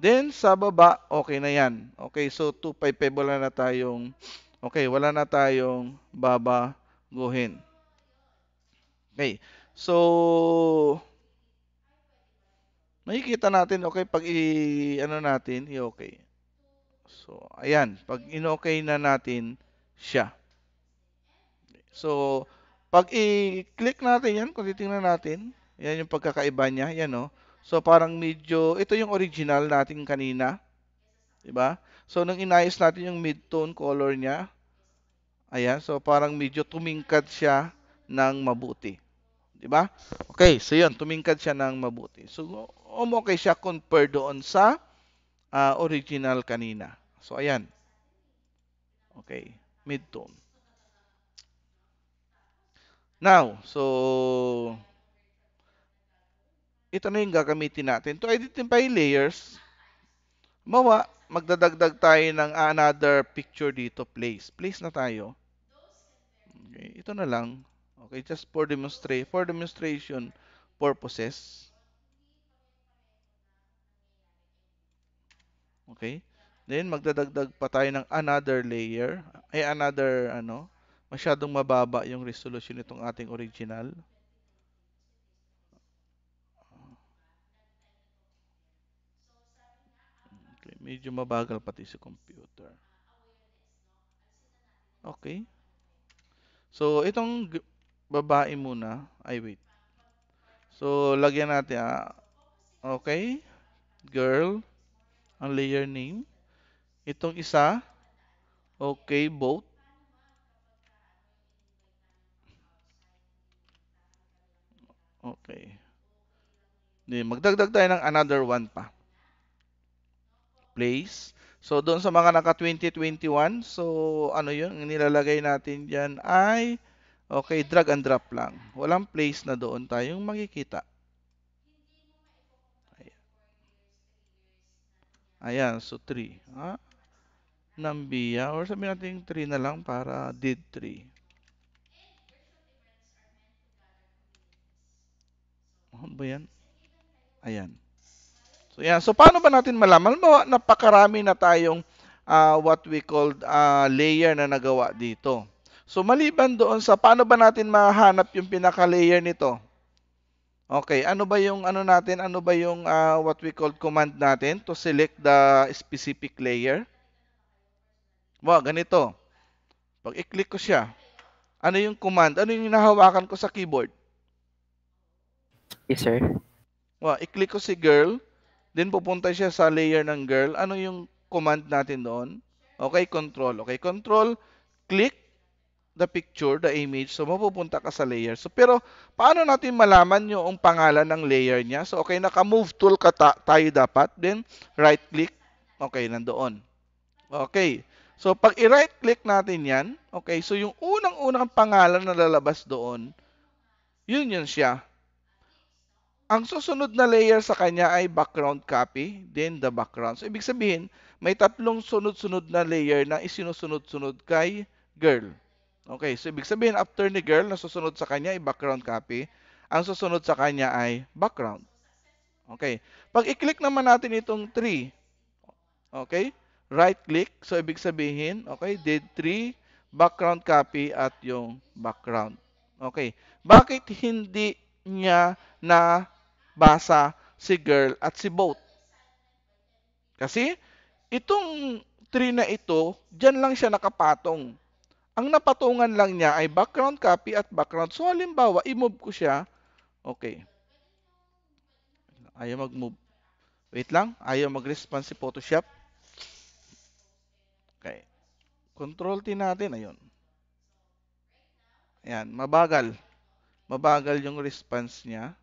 Then, sa baba, okay na yan. Okay, so 255 wala na tayong, okay, wala na tayong baba guhin. Okay, so, makikita natin, okay, pag i-ano natin, i-okay. So, ayan, pag in-okay na natin siya. So, pag i-click natin yan, kung titingnan natin, yan yung pagkakaiba niya, yan o. Oh. No? So, parang medyo, ito yung original natin kanina. Diba? So, nung inayos natin yung midtone color niya, ayan, so parang medyo tumingkad siya ng mabuti. 'di ba? Okay, so yun, tumingkad siya ng mabuti. So, umokay siya compare doon sa uh, original kanina. So, ayan. Okay, midtone. Now, so, ito na yung gagamitin natin. To identify layers, mawa, magdadagdag tayo ng another picture dito, place. Place na tayo. Okay, ito na lang. Okay, just for demonstration, for demonstration purposes. Okay? Then magdadagdag pa tayo ng another layer, ay another ano, masyadong mababa yung resolution nitong ating original. Okay, medyo mabagal pati sa si computer. Okay. So itong babae muna, ay wait. So lagyan natin ah. Okay? Girl ang layer name. Itong isa, okay, both. Okay. Then, magdagdag tayo ng another one pa. Place. So, doon sa mga naka-2021, so ano yun, ang nilalagay natin dyan ay, okay, drag and drop lang. Walang place na doon tayong makikita. Ayan, so 3. Ah, Nambiya, or sabihin natin 3 na lang para did 3. Ano ba yan? Ayan. So, yan. So, paano ba natin malaman? Mo, napakarami na tayong uh, what we called uh, layer na nagawa dito. So, maliban doon sa paano ba natin mahanap yung pinaka-layer nito? Okay, ano ba yung ano natin? Ano ba yung uh, what we call command natin to select the specific layer? Wow, ganito. Pag i-click ko siya, ano yung command? Ano yung hinahawakan ko sa keyboard? Yes, sir. Wow, i-click ko si girl, then pupunta siya sa layer ng girl. Ano yung command natin doon? Okay, control. Okay, control, click, the picture, the image. So, mapupunta ka sa layer. So, pero, paano natin malaman yung pangalan ng layer niya? So, okay, naka-move tool ka ta tayo dapat. Then, right-click. Okay, nandoon. Okay. So, pag i-right-click natin yan, okay, so yung unang-unang pangalan na lalabas doon, yun yun siya. Ang susunod na layer sa kanya ay background copy, then the background. So, ibig sabihin, may tatlong sunod-sunod na layer na isinusunod-sunod kay girl. Okay, so ibig sabihin after ni girl, na susunod sa kanya ay background copy. Ang susunod sa kanya ay background. Okay. Pag i-click naman natin itong 3, okay, right click. So ibig sabihin, okay, did 3, background copy at yung background. Okay. Bakit hindi niya na basa si girl at si boat? Kasi itong 3 na ito, diyan lang siya nakapatong. Ang napatungan lang niya ay background copy at background. So halimbawa, i-move ko siya. Okay. Ayaw mag-move. Wait lang. Ayaw mag-response si Photoshop. Okay. Control T natin. Ayun. Ayan. Mabagal. Mabagal yung response niya.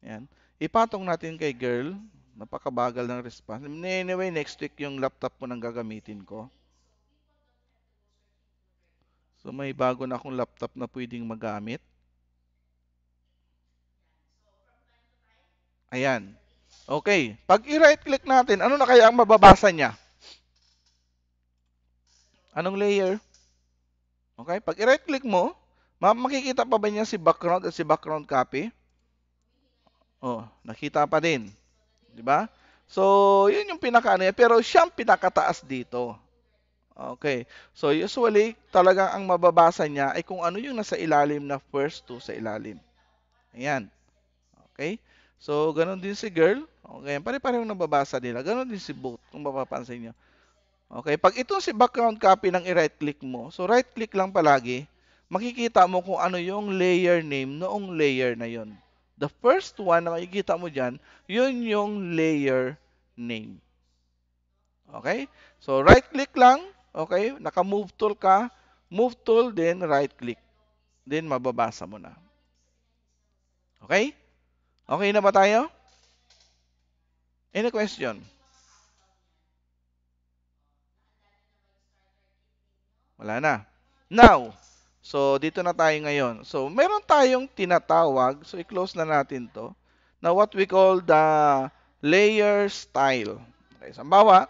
Ayan. Ipatong natin kay girl. Napakabagal ng response. Anyway, next week yung laptop ko nang gagamitin ko. So may bago na akong laptop na pwedeng magamit. Ayan. Okay. Pag i-right click natin, ano na kaya ang mababasa niya? Anong layer? Okay. Pag i-right click mo, makikita pa ba niya si background at si background copy? Oh, nakita pa din. 'Di ba? So, 'yun yung pinaka ano, pero siyang pinakataas dito. Okay. So usually, talagang ang mababasa niya ay kung ano yung nasa ilalim na first two sa ilalim. Ayan. Okay? So, ganun din si girl. Okay, pare-parehong nababasa nila. Ganun din si boat, kung mapapansin nyo. Okay, pag itong si background copy ng i-right click mo, so right click lang palagi, makikita mo kung ano yung layer name noong layer na yon. The first one na makikita mo dyan, yun yung layer name. Okay? So, right click lang, Okay? Naka-move tool ka. Move tool, then right click. Then mababasa mo na. Okay? Okay na ba tayo? Any question? Wala na. Now, so dito na tayo ngayon. So, meron tayong tinatawag. So, i-close na natin to. Now, what we call the layer style. Okay, sambawa,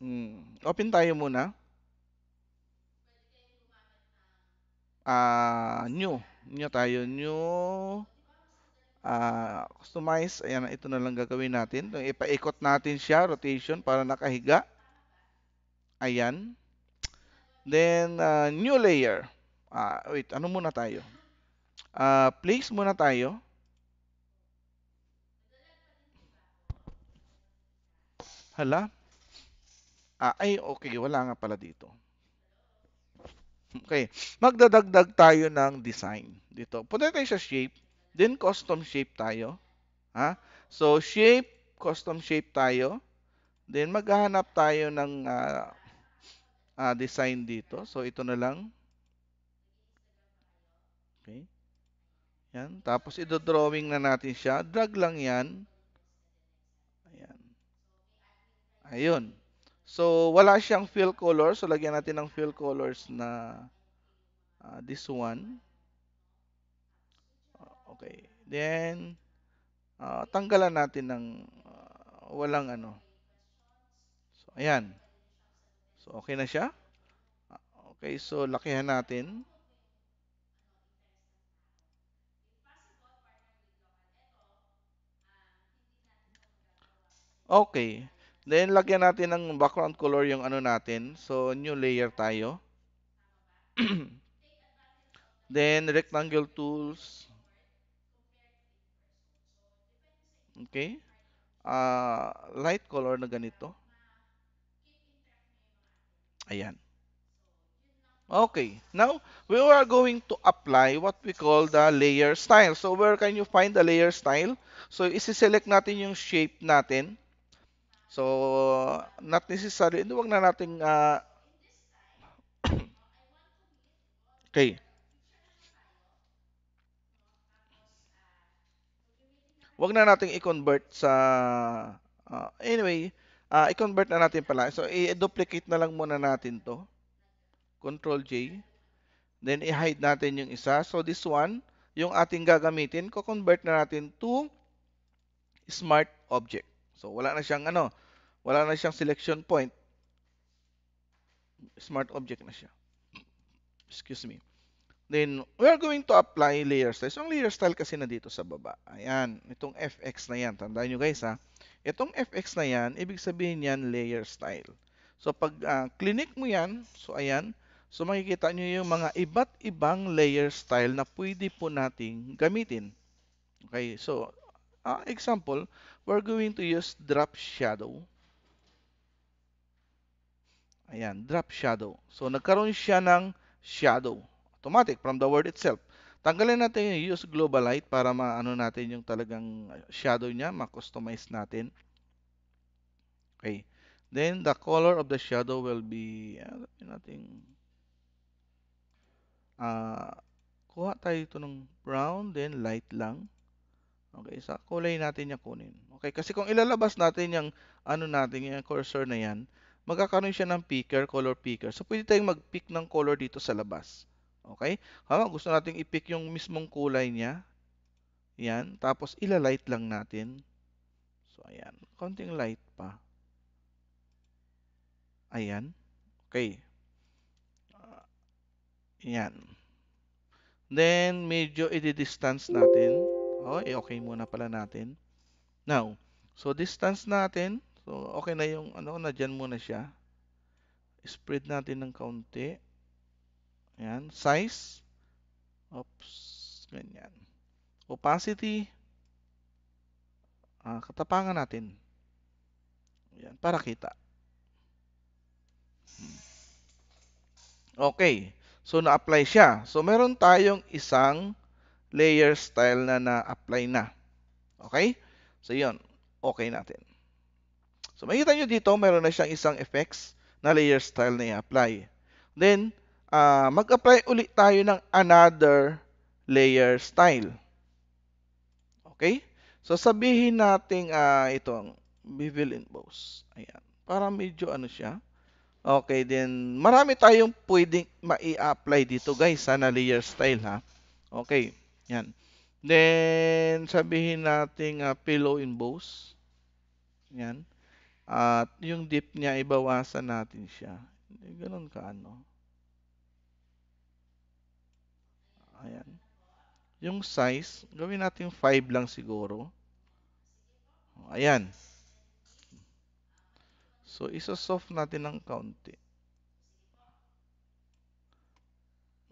hmm, open tayo muna. uh, new. New tayo. New uh, customize. Ayan, ito na lang gagawin natin. Ipaikot natin siya, rotation, para nakahiga. Ayan. Then, uh, new layer. Uh, wait, ano muna tayo? Uh, place muna tayo. Hala. Ah, ay, okay. Wala nga pala dito. Okay. Magdadagdag tayo ng design dito. Punta tayo sa shape. Then custom shape tayo. Ha? So shape, custom shape tayo. Then maghahanap tayo ng uh, uh, design dito. So ito na lang. Okay. Yan. Tapos ido-drawing na natin siya. Drag lang yan. Ayan. Ayun. So, wala siyang fill color. So, lagyan natin ng fill colors na uh, this one. Ah, okay. Then, uh, tanggalan natin ng uh, walang ano. So, ayan. So, okay na siya. Okay, so lakihan natin. Okay. Then, lagyan natin ng background color yung ano natin. So, new layer tayo. [CLEARS THROAT] Then, rectangle tools. Okay. Uh, light color na ganito. Ayan. Okay. Now, we are going to apply what we call the layer style. So, where can you find the layer style? So, isi-select natin yung shape natin. So, not necessary. Hindi, wag na natin... uh, ah, [COUGHS] Okay. Wag na natin i-convert sa uh, anyway, uh, i-convert na natin pala. So, i-duplicate na lang muna natin 'to. Control J. Then i-hide natin yung isa. So, this one, yung ating gagamitin, ko-convert na natin to smart object. So, wala na siyang ano, wala na siyang selection point, smart object na siya. Excuse me. Then, we are going to apply layer style. So, ang layer style kasi na dito sa baba. Ayan, itong FX na yan. Tandaan nyo guys ha. Itong FX na yan, ibig sabihin yan layer style. So, pag uh, clinic mo yan, so ayan, so makikita nyo yung mga iba't ibang layer style na pwede po nating gamitin. Okay, so, uh, example, we're going to use drop shadow. Ayan, drop shadow. So, nagkaroon siya ng shadow. Automatic from the word itself. Tanggalin natin yung use global light para maano natin yung talagang shadow niya, ma-customize natin. Okay. Then, the color of the shadow will be, uh, ah, natin, uh, ah, kuha tayo ito ng brown, then light lang. Okay, sa kulay natin niya kunin. Okay, kasi kung ilalabas natin yung ano natin, yung cursor na yan, magkakaroon siya ng picker, color picker. So, pwede tayong mag-pick ng color dito sa labas. Okay? Hawa, gusto nating i-pick yung mismong kulay niya. Yan. Tapos, ilalight lang natin. So, ayan. Konting light pa. Ayan. Okay. Uh, Then, medyo i-distance natin. Oh, okay muna pala natin. Now, so distance natin. So, okay na yung ano, na dyan muna siya. Spread natin ng kaunti. Ayan. Size. Oops. Ganyan. Opacity. Ah, katapangan natin. Ayan. Para kita. Hmm. Okay. So, na-apply siya. So, meron tayong isang layer style na na-apply na. Okay? So, yun. Okay natin. So makita nyo dito, meron na siyang isang effects na layer style na i-apply. Then, uh, mag-apply ulit tayo ng another layer style. Okay? So sabihin natin uh, itong bevel and emboss. Ayan. Para medyo ano siya. Okay, then marami tayong pwedeng ma-apply dito guys sa na layer style ha. Okay, yan. Then sabihin natin uh, pillow emboss. Yan. At yung dip niya, ibawasan natin siya. Ganun ka ano. Ayan. Yung size, gawin natin 5 lang siguro. Ayan. So, isa-soft natin ng kaunti.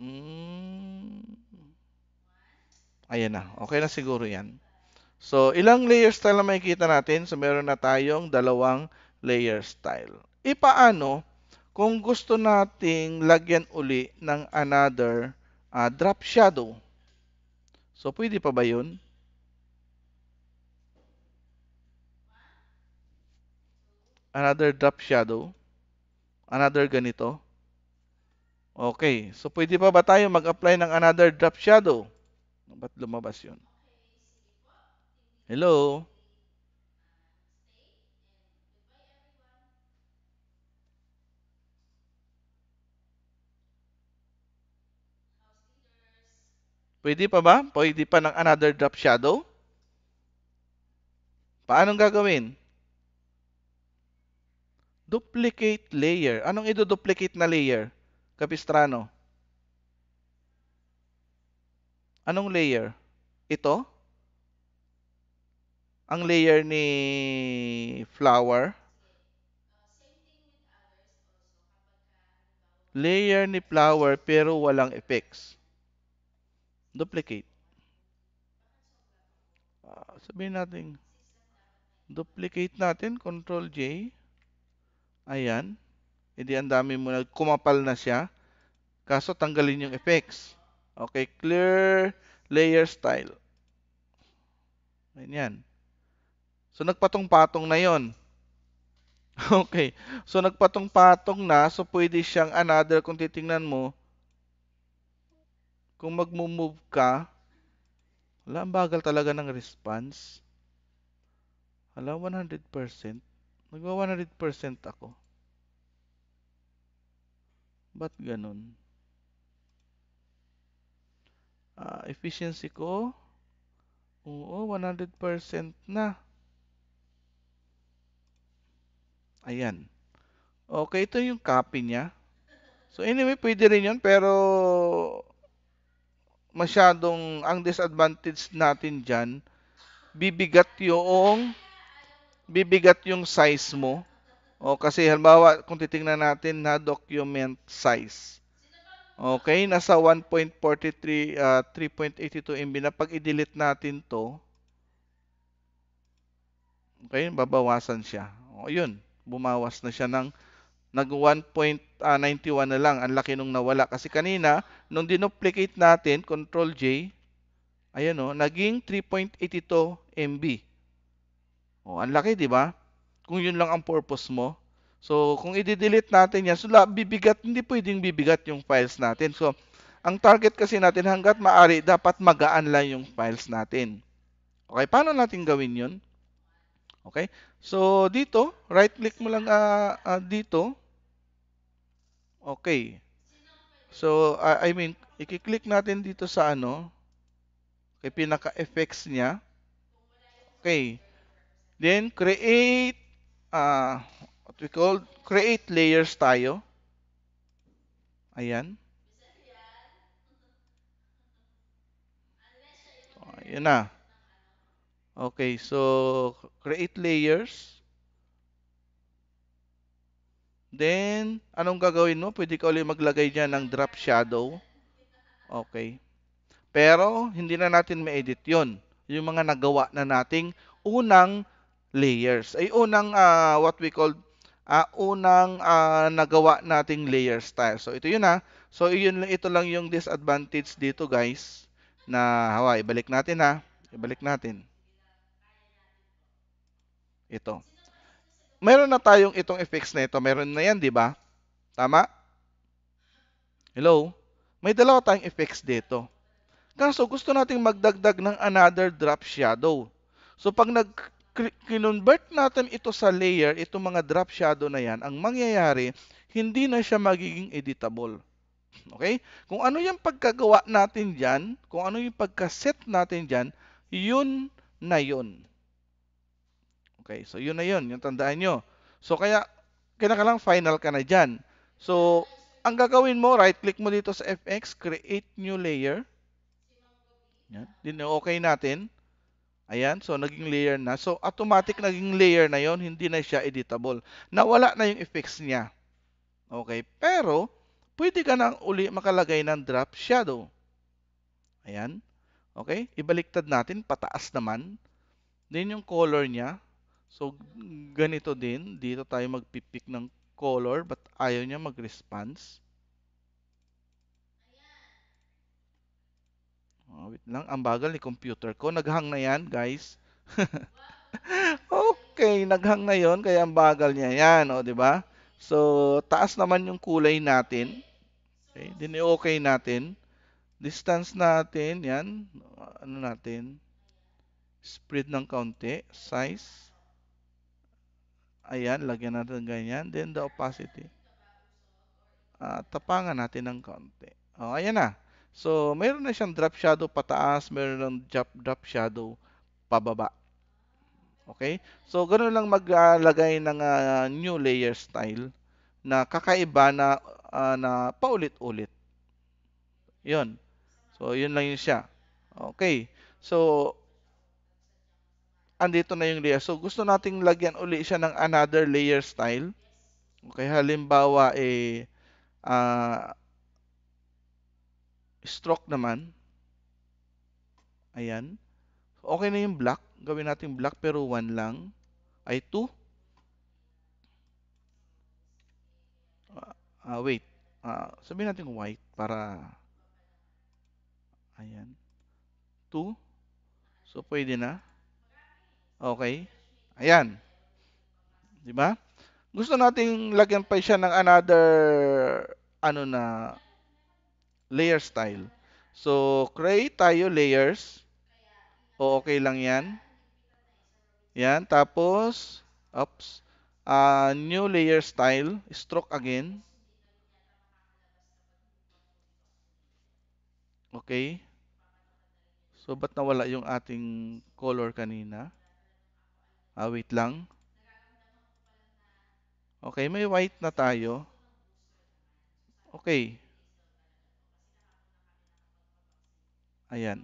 Mm. Ayan na. Okay na siguro yan. So, ilang layer style na makikita natin? So, meron na tayong dalawang layer style. Ipaano kung gusto nating lagyan uli ng another uh, drop shadow? So, pwede pa ba yun? Another drop shadow? Another ganito? Okay. So, pwede pa ba tayo mag-apply ng another drop shadow? Ba't lumabas yun? Hello? Pwede pa ba? Pwede pa ng another drop shadow? Paanong gagawin? Duplicate layer. Anong i-duplicate na layer? Capistrano. Anong layer? Ito? Ito? ang layer ni flower. Layer ni flower pero walang effects. Duplicate. Uh, sabihin natin, duplicate natin, Control J. Ayan. Hindi ang dami mo, kumapal na siya. Kaso tanggalin yung effects. Okay, clear layer style. Ayan yan. So nagpatong-patong na 'yon. [LAUGHS] Okay. So nagpatong-patong na, so pwede siyang another kung titingnan mo. Kung magmo-move ka, wala, ang bagal talaga ng response. Wala, 100%. Nagwa 100% ako. Ba't ganun? Uh, efficiency ko, oo, 100% na. Ayan. Okay, ito yung copy niya. So anyway, pwede rin yun, pero masyadong ang disadvantage natin dyan, bibigat yung bibigat yung size mo. O kasi halimbawa kung titingnan natin na document size. Okay, nasa 1.43 uh, 3.82 MB na pag i-delete natin 'to. Okay, babawasan siya. O 'yun bumawas na siya ng nag 1.91 ah, na lang. Ang laki nung nawala. Kasi kanina, nung dinuplicate natin, Control J, ayan o, oh, naging 3.82 MB. O, ang laki, di ba? Kung yun lang ang purpose mo. So, kung i-delete natin yan, so, bibigat, hindi pwedeng bibigat yung files natin. So, ang target kasi natin hanggat maari, dapat magaan lang yung files natin. Okay, paano natin gawin yun? Okay? So, dito, right-click mo lang uh, uh, dito. Okay. So, uh, I mean, i-click natin dito sa ano, kay pinaka-effects niya. Okay. Then, create, uh, what we call, create layers tayo. Ayan. So, oh, ayan na. Okay, so create layers. Then, anong gagawin mo? Pwede ka ulit maglagay dyan ng drop shadow. Okay. Pero, hindi na natin ma-edit yon Yung mga nagawa na nating unang layers. Ay, unang uh, what we call uh, unang uh, nagawa nating layer style. So, ito yun ha. So, yun, ito lang yung disadvantage dito guys na hawa. Ibalik natin ha. Ibalik natin ito. Meron na tayong itong effects na ito. Meron na yan, di ba? Tama? Hello? May dalawa tayong effects dito. Kaso gusto nating magdagdag ng another drop shadow. So pag nag kinonvert natin ito sa layer, itong mga drop shadow na yan, ang mangyayari, hindi na siya magiging editable. Okay? Kung ano yung pagkagawa natin dyan, kung ano yung pagkaset natin dyan, yun na yun. Okay, so yun na yun, yung tandaan nyo. So kaya, kinakalang final ka na dyan. So, ang gagawin mo, right-click mo dito sa FX, create new layer. Yan, din okay natin. Ayan, so naging layer na. So, automatic naging layer na yon hindi na siya editable. Nawala na yung effects niya. Okay, pero, pwede ka nang uli makalagay ng drop shadow. Ayan, okay, ibaliktad natin, pataas naman. Then yung color niya, So, ganito din. Dito tayo magpipick ng color but ayaw niya mag-response. Oh, wait lang. Ang bagal ni computer ko. Naghang na yan, guys. [LAUGHS] okay, naghang na yon Kaya ang bagal niya. Yan, o, oh, di ba? So, taas naman yung kulay natin. Okay, din okay natin. Distance natin, yan. Ano natin? Spread ng kaunti. Size. Ayan, lagyan natin ganyan. Then the opacity. Uh, tapangan natin ng konti. O, oh, ayan na. So, mayroon na siyang drop shadow pataas, mayroon ng drop, drop shadow pababa. Okay? So, ganoon lang maglalagay ng uh, new layer style na kakaiba na, uh, na paulit-ulit. Yun. So, yun lang yun siya. Okay. So, andito na yung layer. So, gusto nating lagyan uli siya ng another layer style. Okay, halimbawa, eh, uh, stroke naman. Ayan. Okay na yung black. Gawin natin black pero 1 lang. Ay 2. Uh, ah, ah, wait. Uh, sabihin natin white para... Ayan. 2. So, pwede na. Okay? Ayan. Di ba? Gusto nating lagyan pa siya ng another ano na layer style. So, create tayo layers. O, okay lang yan. Yan. Tapos, oops, uh, new layer style. Stroke again. Okay. So, ba't nawala yung ating color kanina? Ah, wait lang. Okay, may white na tayo. Okay. Ayan.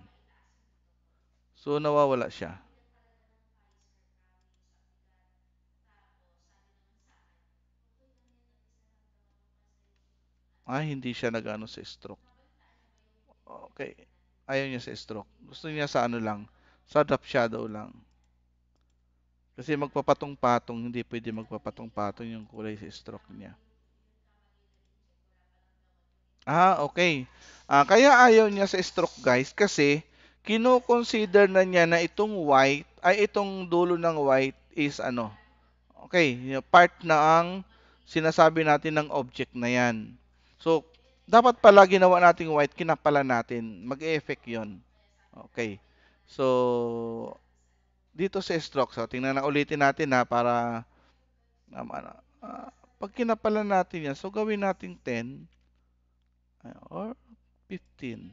So, nawawala siya. Ah, hindi siya nagano sa stroke. Okay. Ayaw niya sa stroke. Gusto niya sa ano lang. Sa drop shadow lang. Kasi magpapatong-patong, hindi pwede magpapatong-patong yung kulay sa stroke niya. Ah, okay. Ah, kaya ayaw niya sa stroke guys kasi kino-consider na niya na itong white, ay itong dulo ng white is ano, okay, part na ang sinasabi natin ng object na yan. So, dapat pala ginawa nating white, kinapala natin. Mag-e-effect 'yon. Okay. So, dito sa stroke. So, tingnan na ulitin natin ha, para um, ano, uh, pag kinapalan natin yan, so gawin natin 10 or 15.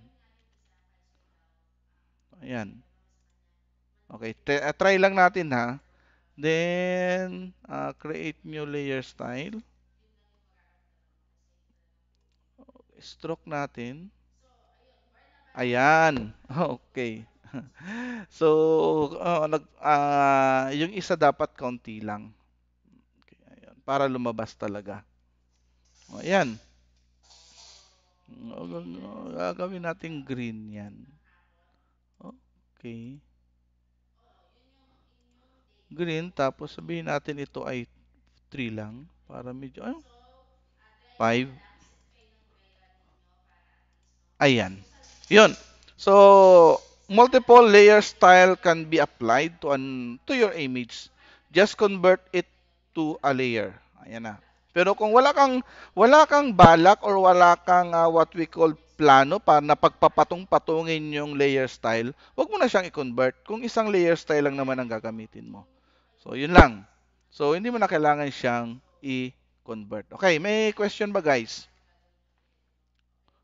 Ayan. Okay, uh, try lang natin ha. Then, uh, create new layer style. Stroke natin. Ayan. [LAUGHS] Okay. [LAUGHS] so, uh, nag, uh, yung isa dapat konti lang. Okay, ayan, para lumabas talaga. O, ayan. Gagawin natin green yan. Okay. Green, tapos sabihin natin ito ay 3 lang. Para medyo, ayun. 5. Ayan. Yun. So, multiple layer style can be applied to an to your image. Just convert it to a layer. Ayan na. Pero kung wala kang wala kang balak or wala kang uh, what we call plano para na pagpapatong-patungin yung layer style, wag mo na siyang i-convert kung isang layer style lang naman ang gagamitin mo. So, yun lang. So, hindi mo na kailangan siyang i-convert. Okay, may question ba guys?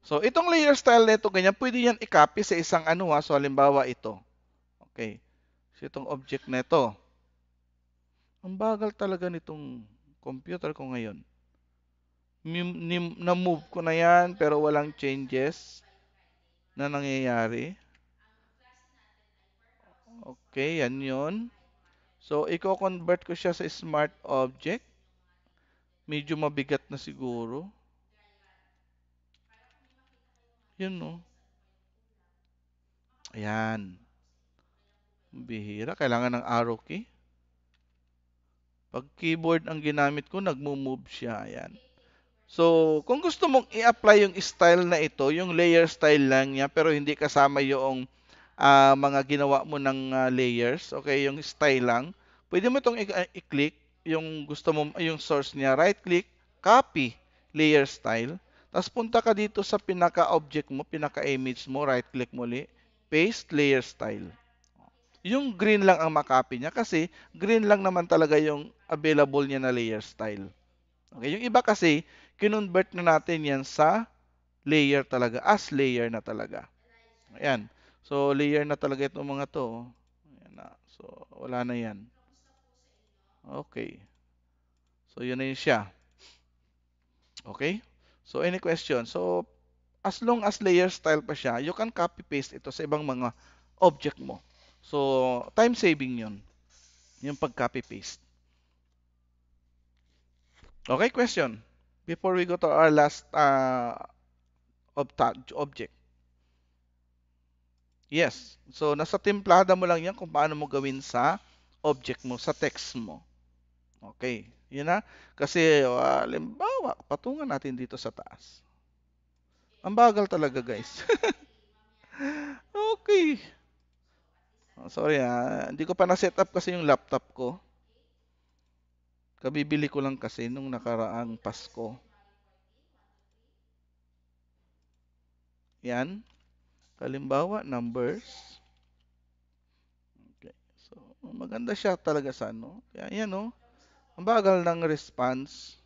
So, itong layer style nito, ganyan, pwede yan i-copy sa isang ano ha. Ah. So, halimbawa ito. Okay. So, itong object nito. Ang bagal talaga nitong computer ko ngayon. Na-move ko na yan, pero walang changes na nangyayari. Okay, yan yon. So, i-convert ko siya sa smart object. Medyo mabigat na siguro. Yun, no? Ayan. Bihira. Kailangan ng arrow key. Pag keyboard ang ginamit ko, nagmo-move siya. Ayan. So, kung gusto mong i-apply yung style na ito, yung layer style lang niya, pero hindi kasama yung uh, mga ginawa mo ng uh, layers, okay, yung style lang, pwede mo itong i-click, yung gusto mo, yung source niya, right-click, copy, layer style. Tapos punta ka dito sa pinaka-object mo, pinaka-image mo, right-click mo muli, paste layer style. Yung green lang ang makapi niya kasi green lang naman talaga yung available niya na layer style. Okay, yung iba kasi, kinonvert na natin yan sa layer talaga, as layer na talaga. Ayan. So, layer na talaga itong mga to. Ayan na. So, wala na yan. Okay. So, yun na yun siya. Okay? So any question? So as long as layer style pa siya, you can copy paste ito sa ibang mga object mo. So time saving 'yon. Yung pag copy paste. Okay, question. Before we go to our last uh, object. Yes. So, nasa templada mo lang yan kung paano mo gawin sa object mo, sa text mo. Okay. Yun na. Kasi, halimbawa, uh, patungan natin dito sa taas. Ang bagal talaga, guys. [LAUGHS] okay. Oh, sorry, ha. Ah. hindi ko pa na-set up kasi yung laptop ko. Kabibili ko lang kasi nung nakaraang Pasko. Yan. Kalimbawa, numbers. Okay. So, Maganda siya talaga sa ano. Yan, yan o. Oh. Ang bagal ng response.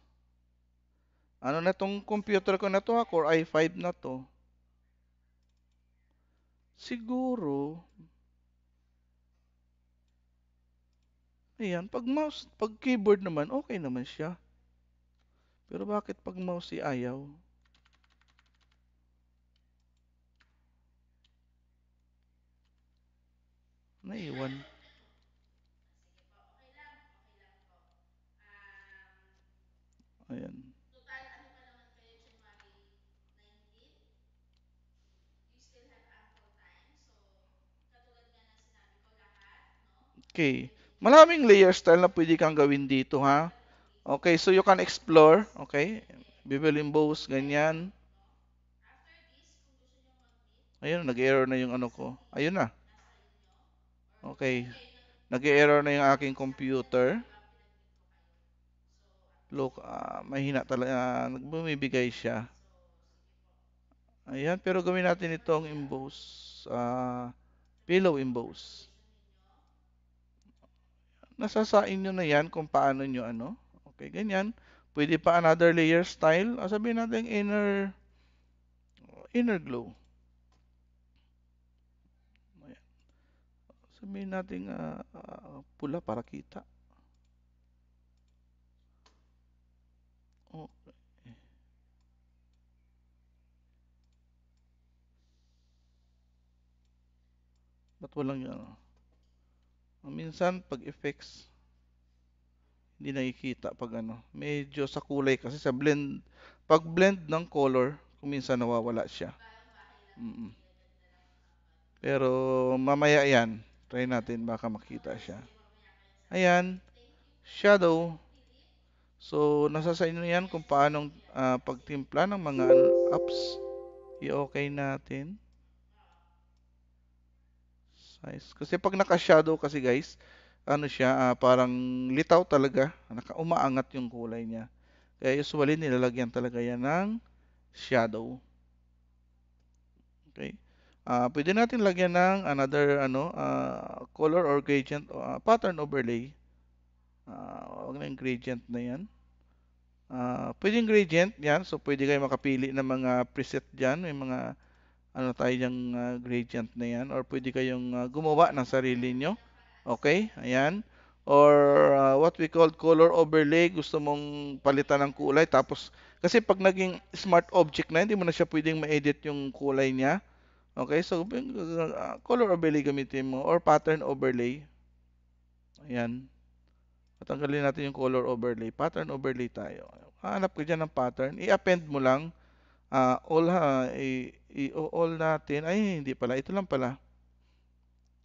Ano na tong computer ko na to Core i5 na to. Siguro, ayan, pag mouse, pag keyboard naman, okay naman siya. Pero bakit pag mouse si ayaw? Naiwan. Ayan. Total, ano pa naman kayo, January 19? You still have ample time. So, katulad nga na sinabi ko lahat, no? Okay. Malaming layer style na pwede kang gawin dito, ha? Okay, so you can explore. Okay. Bevel emboss, ganyan. Ayun, nag-error na yung ano ko. Ayun na. Okay. Nag-error na yung aking computer look, uh, mahina talaga, uh, nagbumibigay siya. Ayan, pero gawin natin itong emboss, uh, pillow emboss. Nasasain nyo na yan kung paano nyo ano. Okay, ganyan. Pwede pa another layer style. Ah, sabihin natin inner, inner glow. Ayan. Sabihin natin uh, uh, pula para kita. Ba't walang ano? Minsan, pag effects, hindi nakikita pag ano. Medyo sa kulay kasi sa blend. Pag blend ng color, kuminsan nawawala siya. Mm -mm. Pero mamaya yan. Try natin baka makita siya. Ayan. Shadow. So, nasa sa inyo yan kung paanong uh, pagtimpla ng mga apps. I-okay natin. Nice. Kasi pag naka-shadow kasi guys, ano siya, uh, parang litaw talaga. Naka umaangat yung kulay niya. Kaya usually nilalagyan talaga yan ng shadow. Okay. Uh, pwede natin lagyan ng another ano uh, color or gradient uh, pattern overlay. Uh, wag na yung gradient na yan. Uh, pwede yung gradient yan. So, pwede kayo makapili ng mga preset dyan. May mga ano tayo yung uh, gradient na yan or pwede kayong uh, gumawa ng sarili nyo. Okay? Ayan. Or uh, what we call color overlay, gusto mong palitan ng kulay tapos kasi pag naging smart object na, hindi mo na siya pwedeng ma-edit yung kulay niya. Okay? So uh, color overlay gamitin mo or pattern overlay. Ayan. Patanggalin natin yung color overlay. Pattern overlay tayo. Hanap ka dyan ng pattern. I-append mo lang. Uh, all, uh, i i-all natin, ay hindi pala, ito lang pala.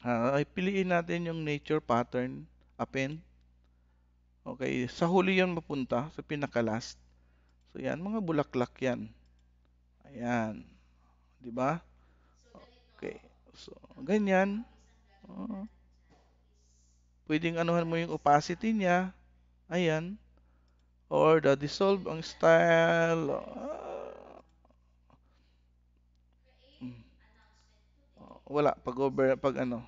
Uh, piliin natin yung nature pattern, append. Okay, sa huli yun mapunta, sa pinaka-last. So yan, mga bulaklak yan. Ayan. Di ba? Okay. So, ganyan. Uh, pwedeng anuhan mo yung opacity niya. Ayan. Or the dissolve ang style. Uh, wala pag over pag ano.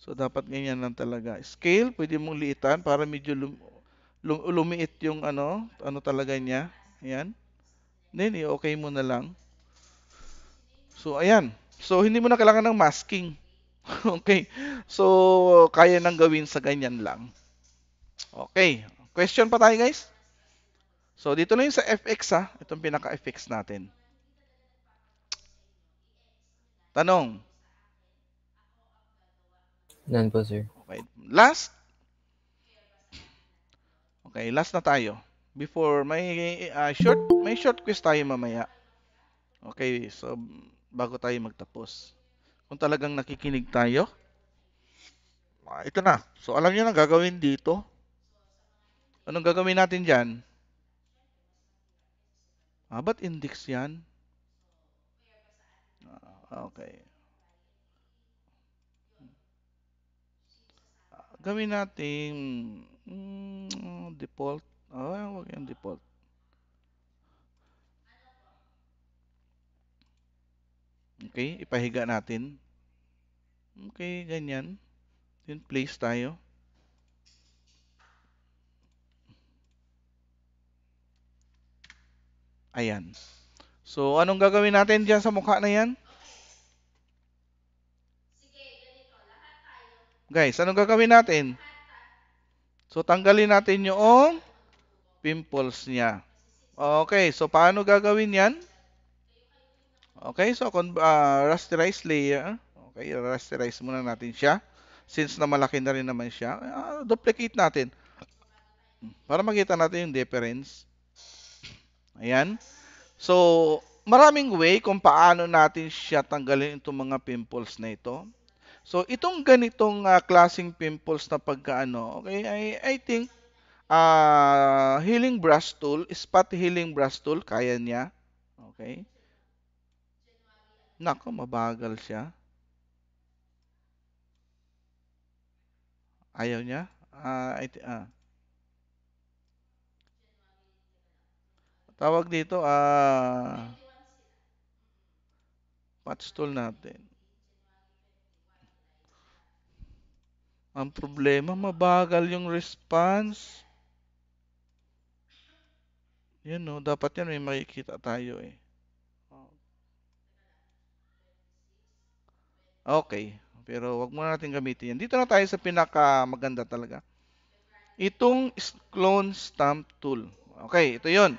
So dapat ganyan lang talaga. Scale, pwede mong liitan para medyo lum, lum, lumiit yung ano, ano talaga niya. Ayan. Then i-okay mo na lang. So ayan. So hindi mo na kailangan ng masking. [LAUGHS] okay. So kaya nang gawin sa ganyan lang. Okay. Question pa tayo guys? So dito na yung sa FX ha. Itong pinaka-FX natin. Tanong. None po, sir. Okay. Last? Okay, last na tayo. Before, may uh, short may short quiz tayo mamaya. Okay, so bago tayo magtapos. Kung talagang nakikinig tayo, ah, ito na. So, alam niyo na gagawin dito. Anong gagawin natin diyan? Ah, ba't index yan? Ah, okay. gawin natin mm, default. Ah, oh, wag yung default. Okay, ipahiga natin. Okay, ganyan. Then place tayo. Ayan. So, anong gagawin natin diyan sa mukha na yan? Guys, anong gagawin natin? So, tanggalin natin yung pimples niya. Okay, so paano gagawin yan? Okay, so uh, rasterize layer. Okay, rasterize muna natin siya. Since na malaki na rin naman siya, uh, duplicate natin. Para makita natin yung difference. Ayan. So, maraming way kung paano natin siya tanggalin itong mga pimples na ito. So itong ganitong uh, ah, klasing pimples na pagkaano, okay, I, I think uh, healing brush tool, spot healing brush tool, kaya niya. Okay. Nako, mabagal siya. Ayaw niya? Uh, I uh. Tawag dito, ah, uh, patch tool natin. Ang problema, mabagal yung response. Yun no, dapat yan may makikita tayo eh. Okay, pero wag muna natin gamitin yan. Dito na tayo sa pinaka maganda talaga. Itong clone stamp tool. Okay, ito yon.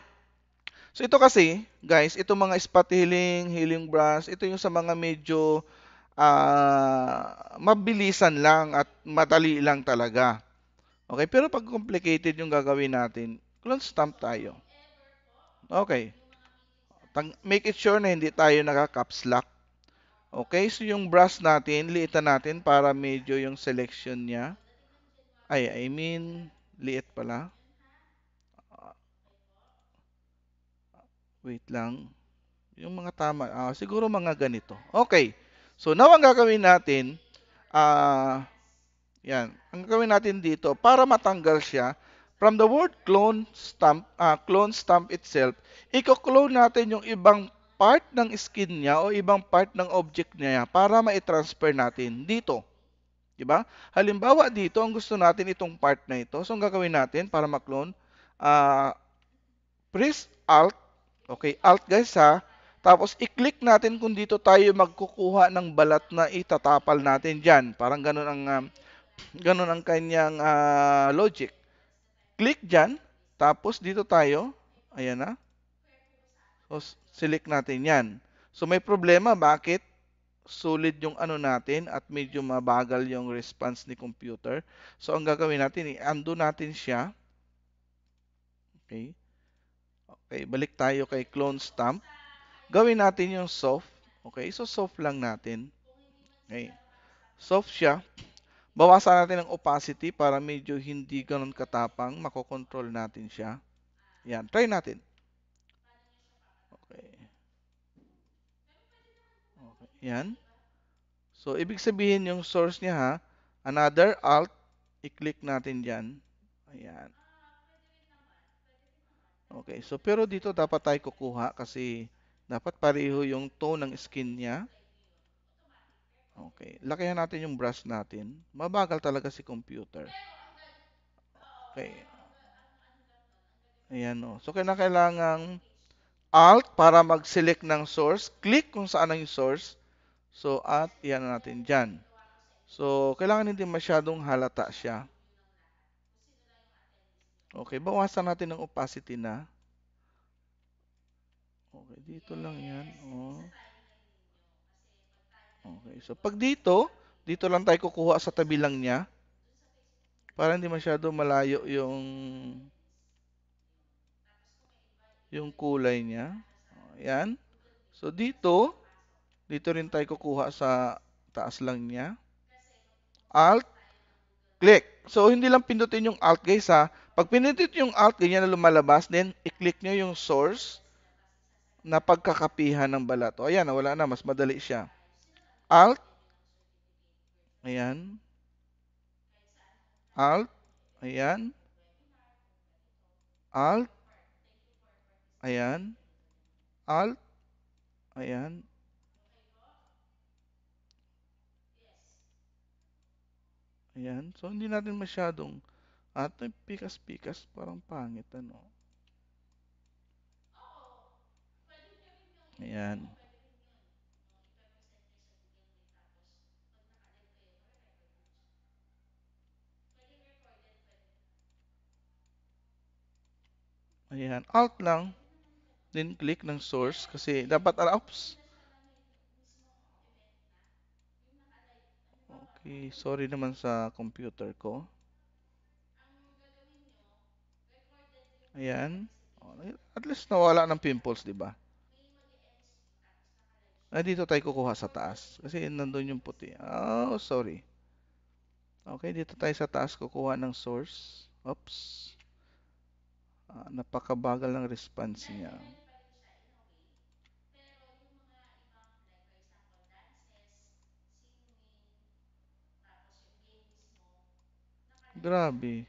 So ito kasi, guys, itong mga spot healing, healing brush, ito yung sa mga medyo uh, mabilisan lang at madali lang talaga. Okay, pero pag complicated yung gagawin natin, clone stamp tayo. Okay. Make it sure na hindi tayo naka-caps lock. Okay, so yung brush natin, liitan natin para medyo yung selection niya. Ay, I mean, liit pala. Wait lang. Yung mga tama, ah, siguro mga ganito. Okay. So now ang gagawin natin, uh, yan, ang gagawin natin dito, para matanggal siya, from the word clone stamp, uh, clone stamp itself, iko-clone natin yung ibang part ng skin niya o ibang part ng object niya para ma-transfer natin dito. 'Di ba? Halimbawa dito, ang gusto natin itong part na ito. So ang gagawin natin para ma-clone, uh, press alt, okay, alt guys ha, tapos i-click natin kung dito tayo magkukuha ng balat na itatapal natin diyan. Parang ganun ang uh, ganun ang kanyang uh, logic. Click diyan, tapos dito tayo, ayan na. So select natin 'yan. So may problema bakit solid yung ano natin at medyo mabagal yung response ni computer. So ang gagawin natin, i-undo natin siya. Okay. Okay, balik tayo kay clone stamp. Gawin natin yung soft. Okay? So, soft lang natin. Okay? Soft siya. Bawasan natin ang opacity para medyo hindi ganun katapang. Makokontrol natin siya. Yan. Try natin. Okay. okay. Yan. So, ibig sabihin yung source niya ha. Another alt. I-click natin dyan. Ayan. Okay. So, pero dito dapat tayo kukuha kasi dapat pareho yung tone ng skin niya. Okay. Lakihan natin yung brush natin. Mabagal talaga si computer. Okay. Ayan o. Oh. So, kailangan Alt para mag-select ng source. Click kung saan ang source. So, at yan natin dyan. So, kailangan hindi masyadong halata siya. Okay, bawasan natin ng opacity na. Okay, dito lang yan. Oh. Okay, so pag dito, dito lang tayo kukuha sa tabi lang niya. Para hindi masyado malayo yung yung kulay niya. Ayan. Oh, so dito, dito rin tayo kukuha sa taas lang niya. Alt, click. So hindi lang pindutin yung alt guys ha. Pag pinutin yung alt, ganyan na lumalabas. Then, i-click nyo yung source na pagkakapihan ng balat. O ayan, wala na, mas madali siya. Alt. Ayan. Alt. Ayan. Alt. Ayan. Alt. Ayan. Ayan. So, hindi natin masyadong at pikas-pikas. Parang pangit. Ano? Ayan. Ayan. Alt lang. Then click ng source kasi dapat ah, oops. Okay. Sorry naman sa computer ko. Ayan. Oh, at least nawala ng pimples, di ba? Ah, dito tayo kukuha sa taas. Kasi nandun yung puti. Oh, sorry. Okay, dito tayo sa taas kukuha ng source. Oops. Ah, napakabagal ng response niya. Grabe.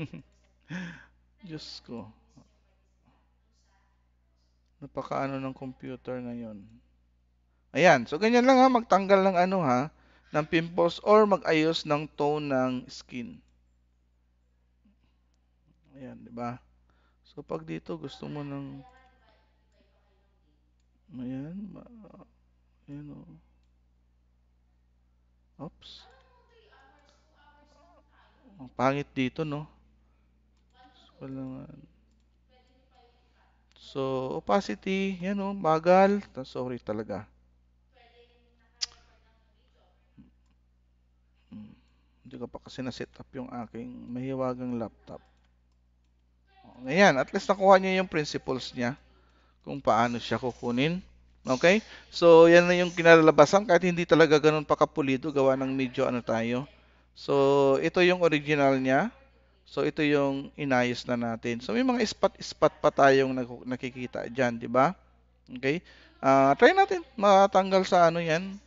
[LAUGHS] Diyos ko. Napakaano ng computer ngayon. Ayan. So, ganyan lang ha. Magtanggal ng ano ha. Ng pimples or magayos ng tone ng skin. Ayan, di ba? So, pag dito, gusto mo ng... Ayan. Ayan o. Oh. Oops. Ang pangit dito, no? So, walang... So, opacity, yan o, bagal. Sorry talaga. Hmm. Hindi ko pa kasi na-set up yung aking mahiwagang laptop. Oh, ayan, at least nakuha niyo yung principles niya kung paano siya kukunin. Okay? So, yan na yung kinalalabasan kahit hindi talaga ganun pakapulido, gawa ng medyo ano tayo. So, ito yung original niya. So ito yung inayos na natin. So may mga spot-spot pa tayong nakikita diyan, 'di ba? Okay? Uh, try natin matanggal sa ano 'yan.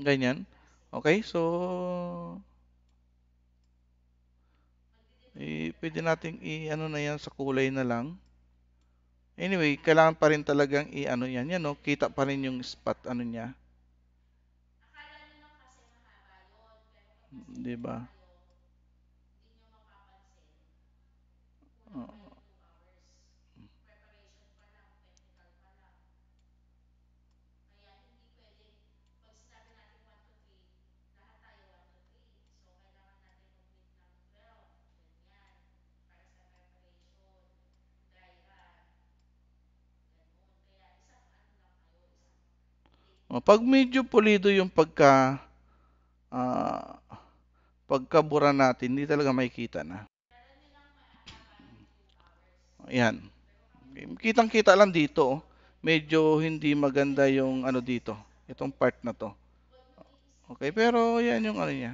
Ganyan. Okay? So eh, pwede nating i-ano na 'yan sa kulay na lang. Anyway, kailangan pa rin talagang i-ano 'yan, 'yan no? Kita pa rin yung spot ano niya. 'Di ba? Oo. Oh, pag medyo pulido yung pagka uh, pagkabura natin, hindi talaga makikita na. Ayan. Kitang-kita lang dito. Oh. Medyo hindi maganda yung ano dito. Itong part na to. Okay, pero yan yung ano niya.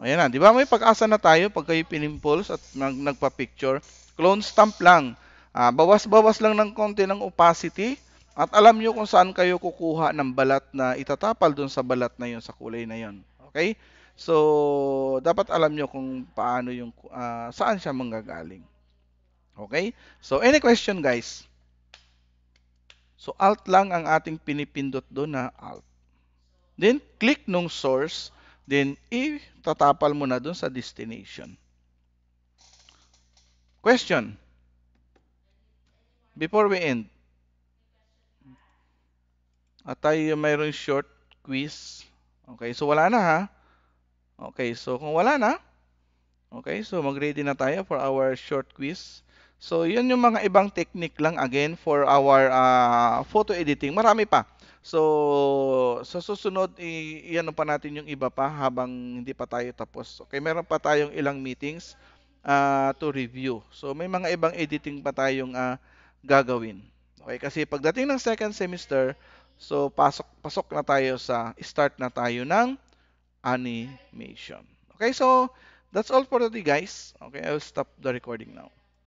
Ayan na. Di ba may pag-asa na tayo pag kayo pinimpulse at nag nagpa-picture. Clone stamp lang. Ah, bawas-bawas lang ng konti ng opacity. At alam nyo kung saan kayo kukuha ng balat na itatapal dun sa balat na yon sa kulay na yon. Okay? So, dapat alam nyo kung paano yung, uh, saan siya manggagaling. Okay? So, any question guys? So, alt lang ang ating pinipindot doon na alt. Then, click nung source. Then, itatapal mo na doon sa destination. Question? Before we end. At ah, tayo mayroong short quiz. Okay, so wala na ha. Okay, so kung wala na, okay, so mag-ready na tayo for our short quiz. So, yun yung mga ibang technique lang again for our uh, photo editing. Marami pa. So, sa susunod, i pa natin yung iba pa habang hindi pa tayo tapos. Okay, meron pa tayong ilang meetings uh, to review. So, may mga ibang editing pa tayong uh, gagawin. Okay, kasi pagdating ng second semester, so pasok, pasok na tayo sa, start na tayo ng animation. Okay, so that's all for today guys. Okay, I'll stop the recording now.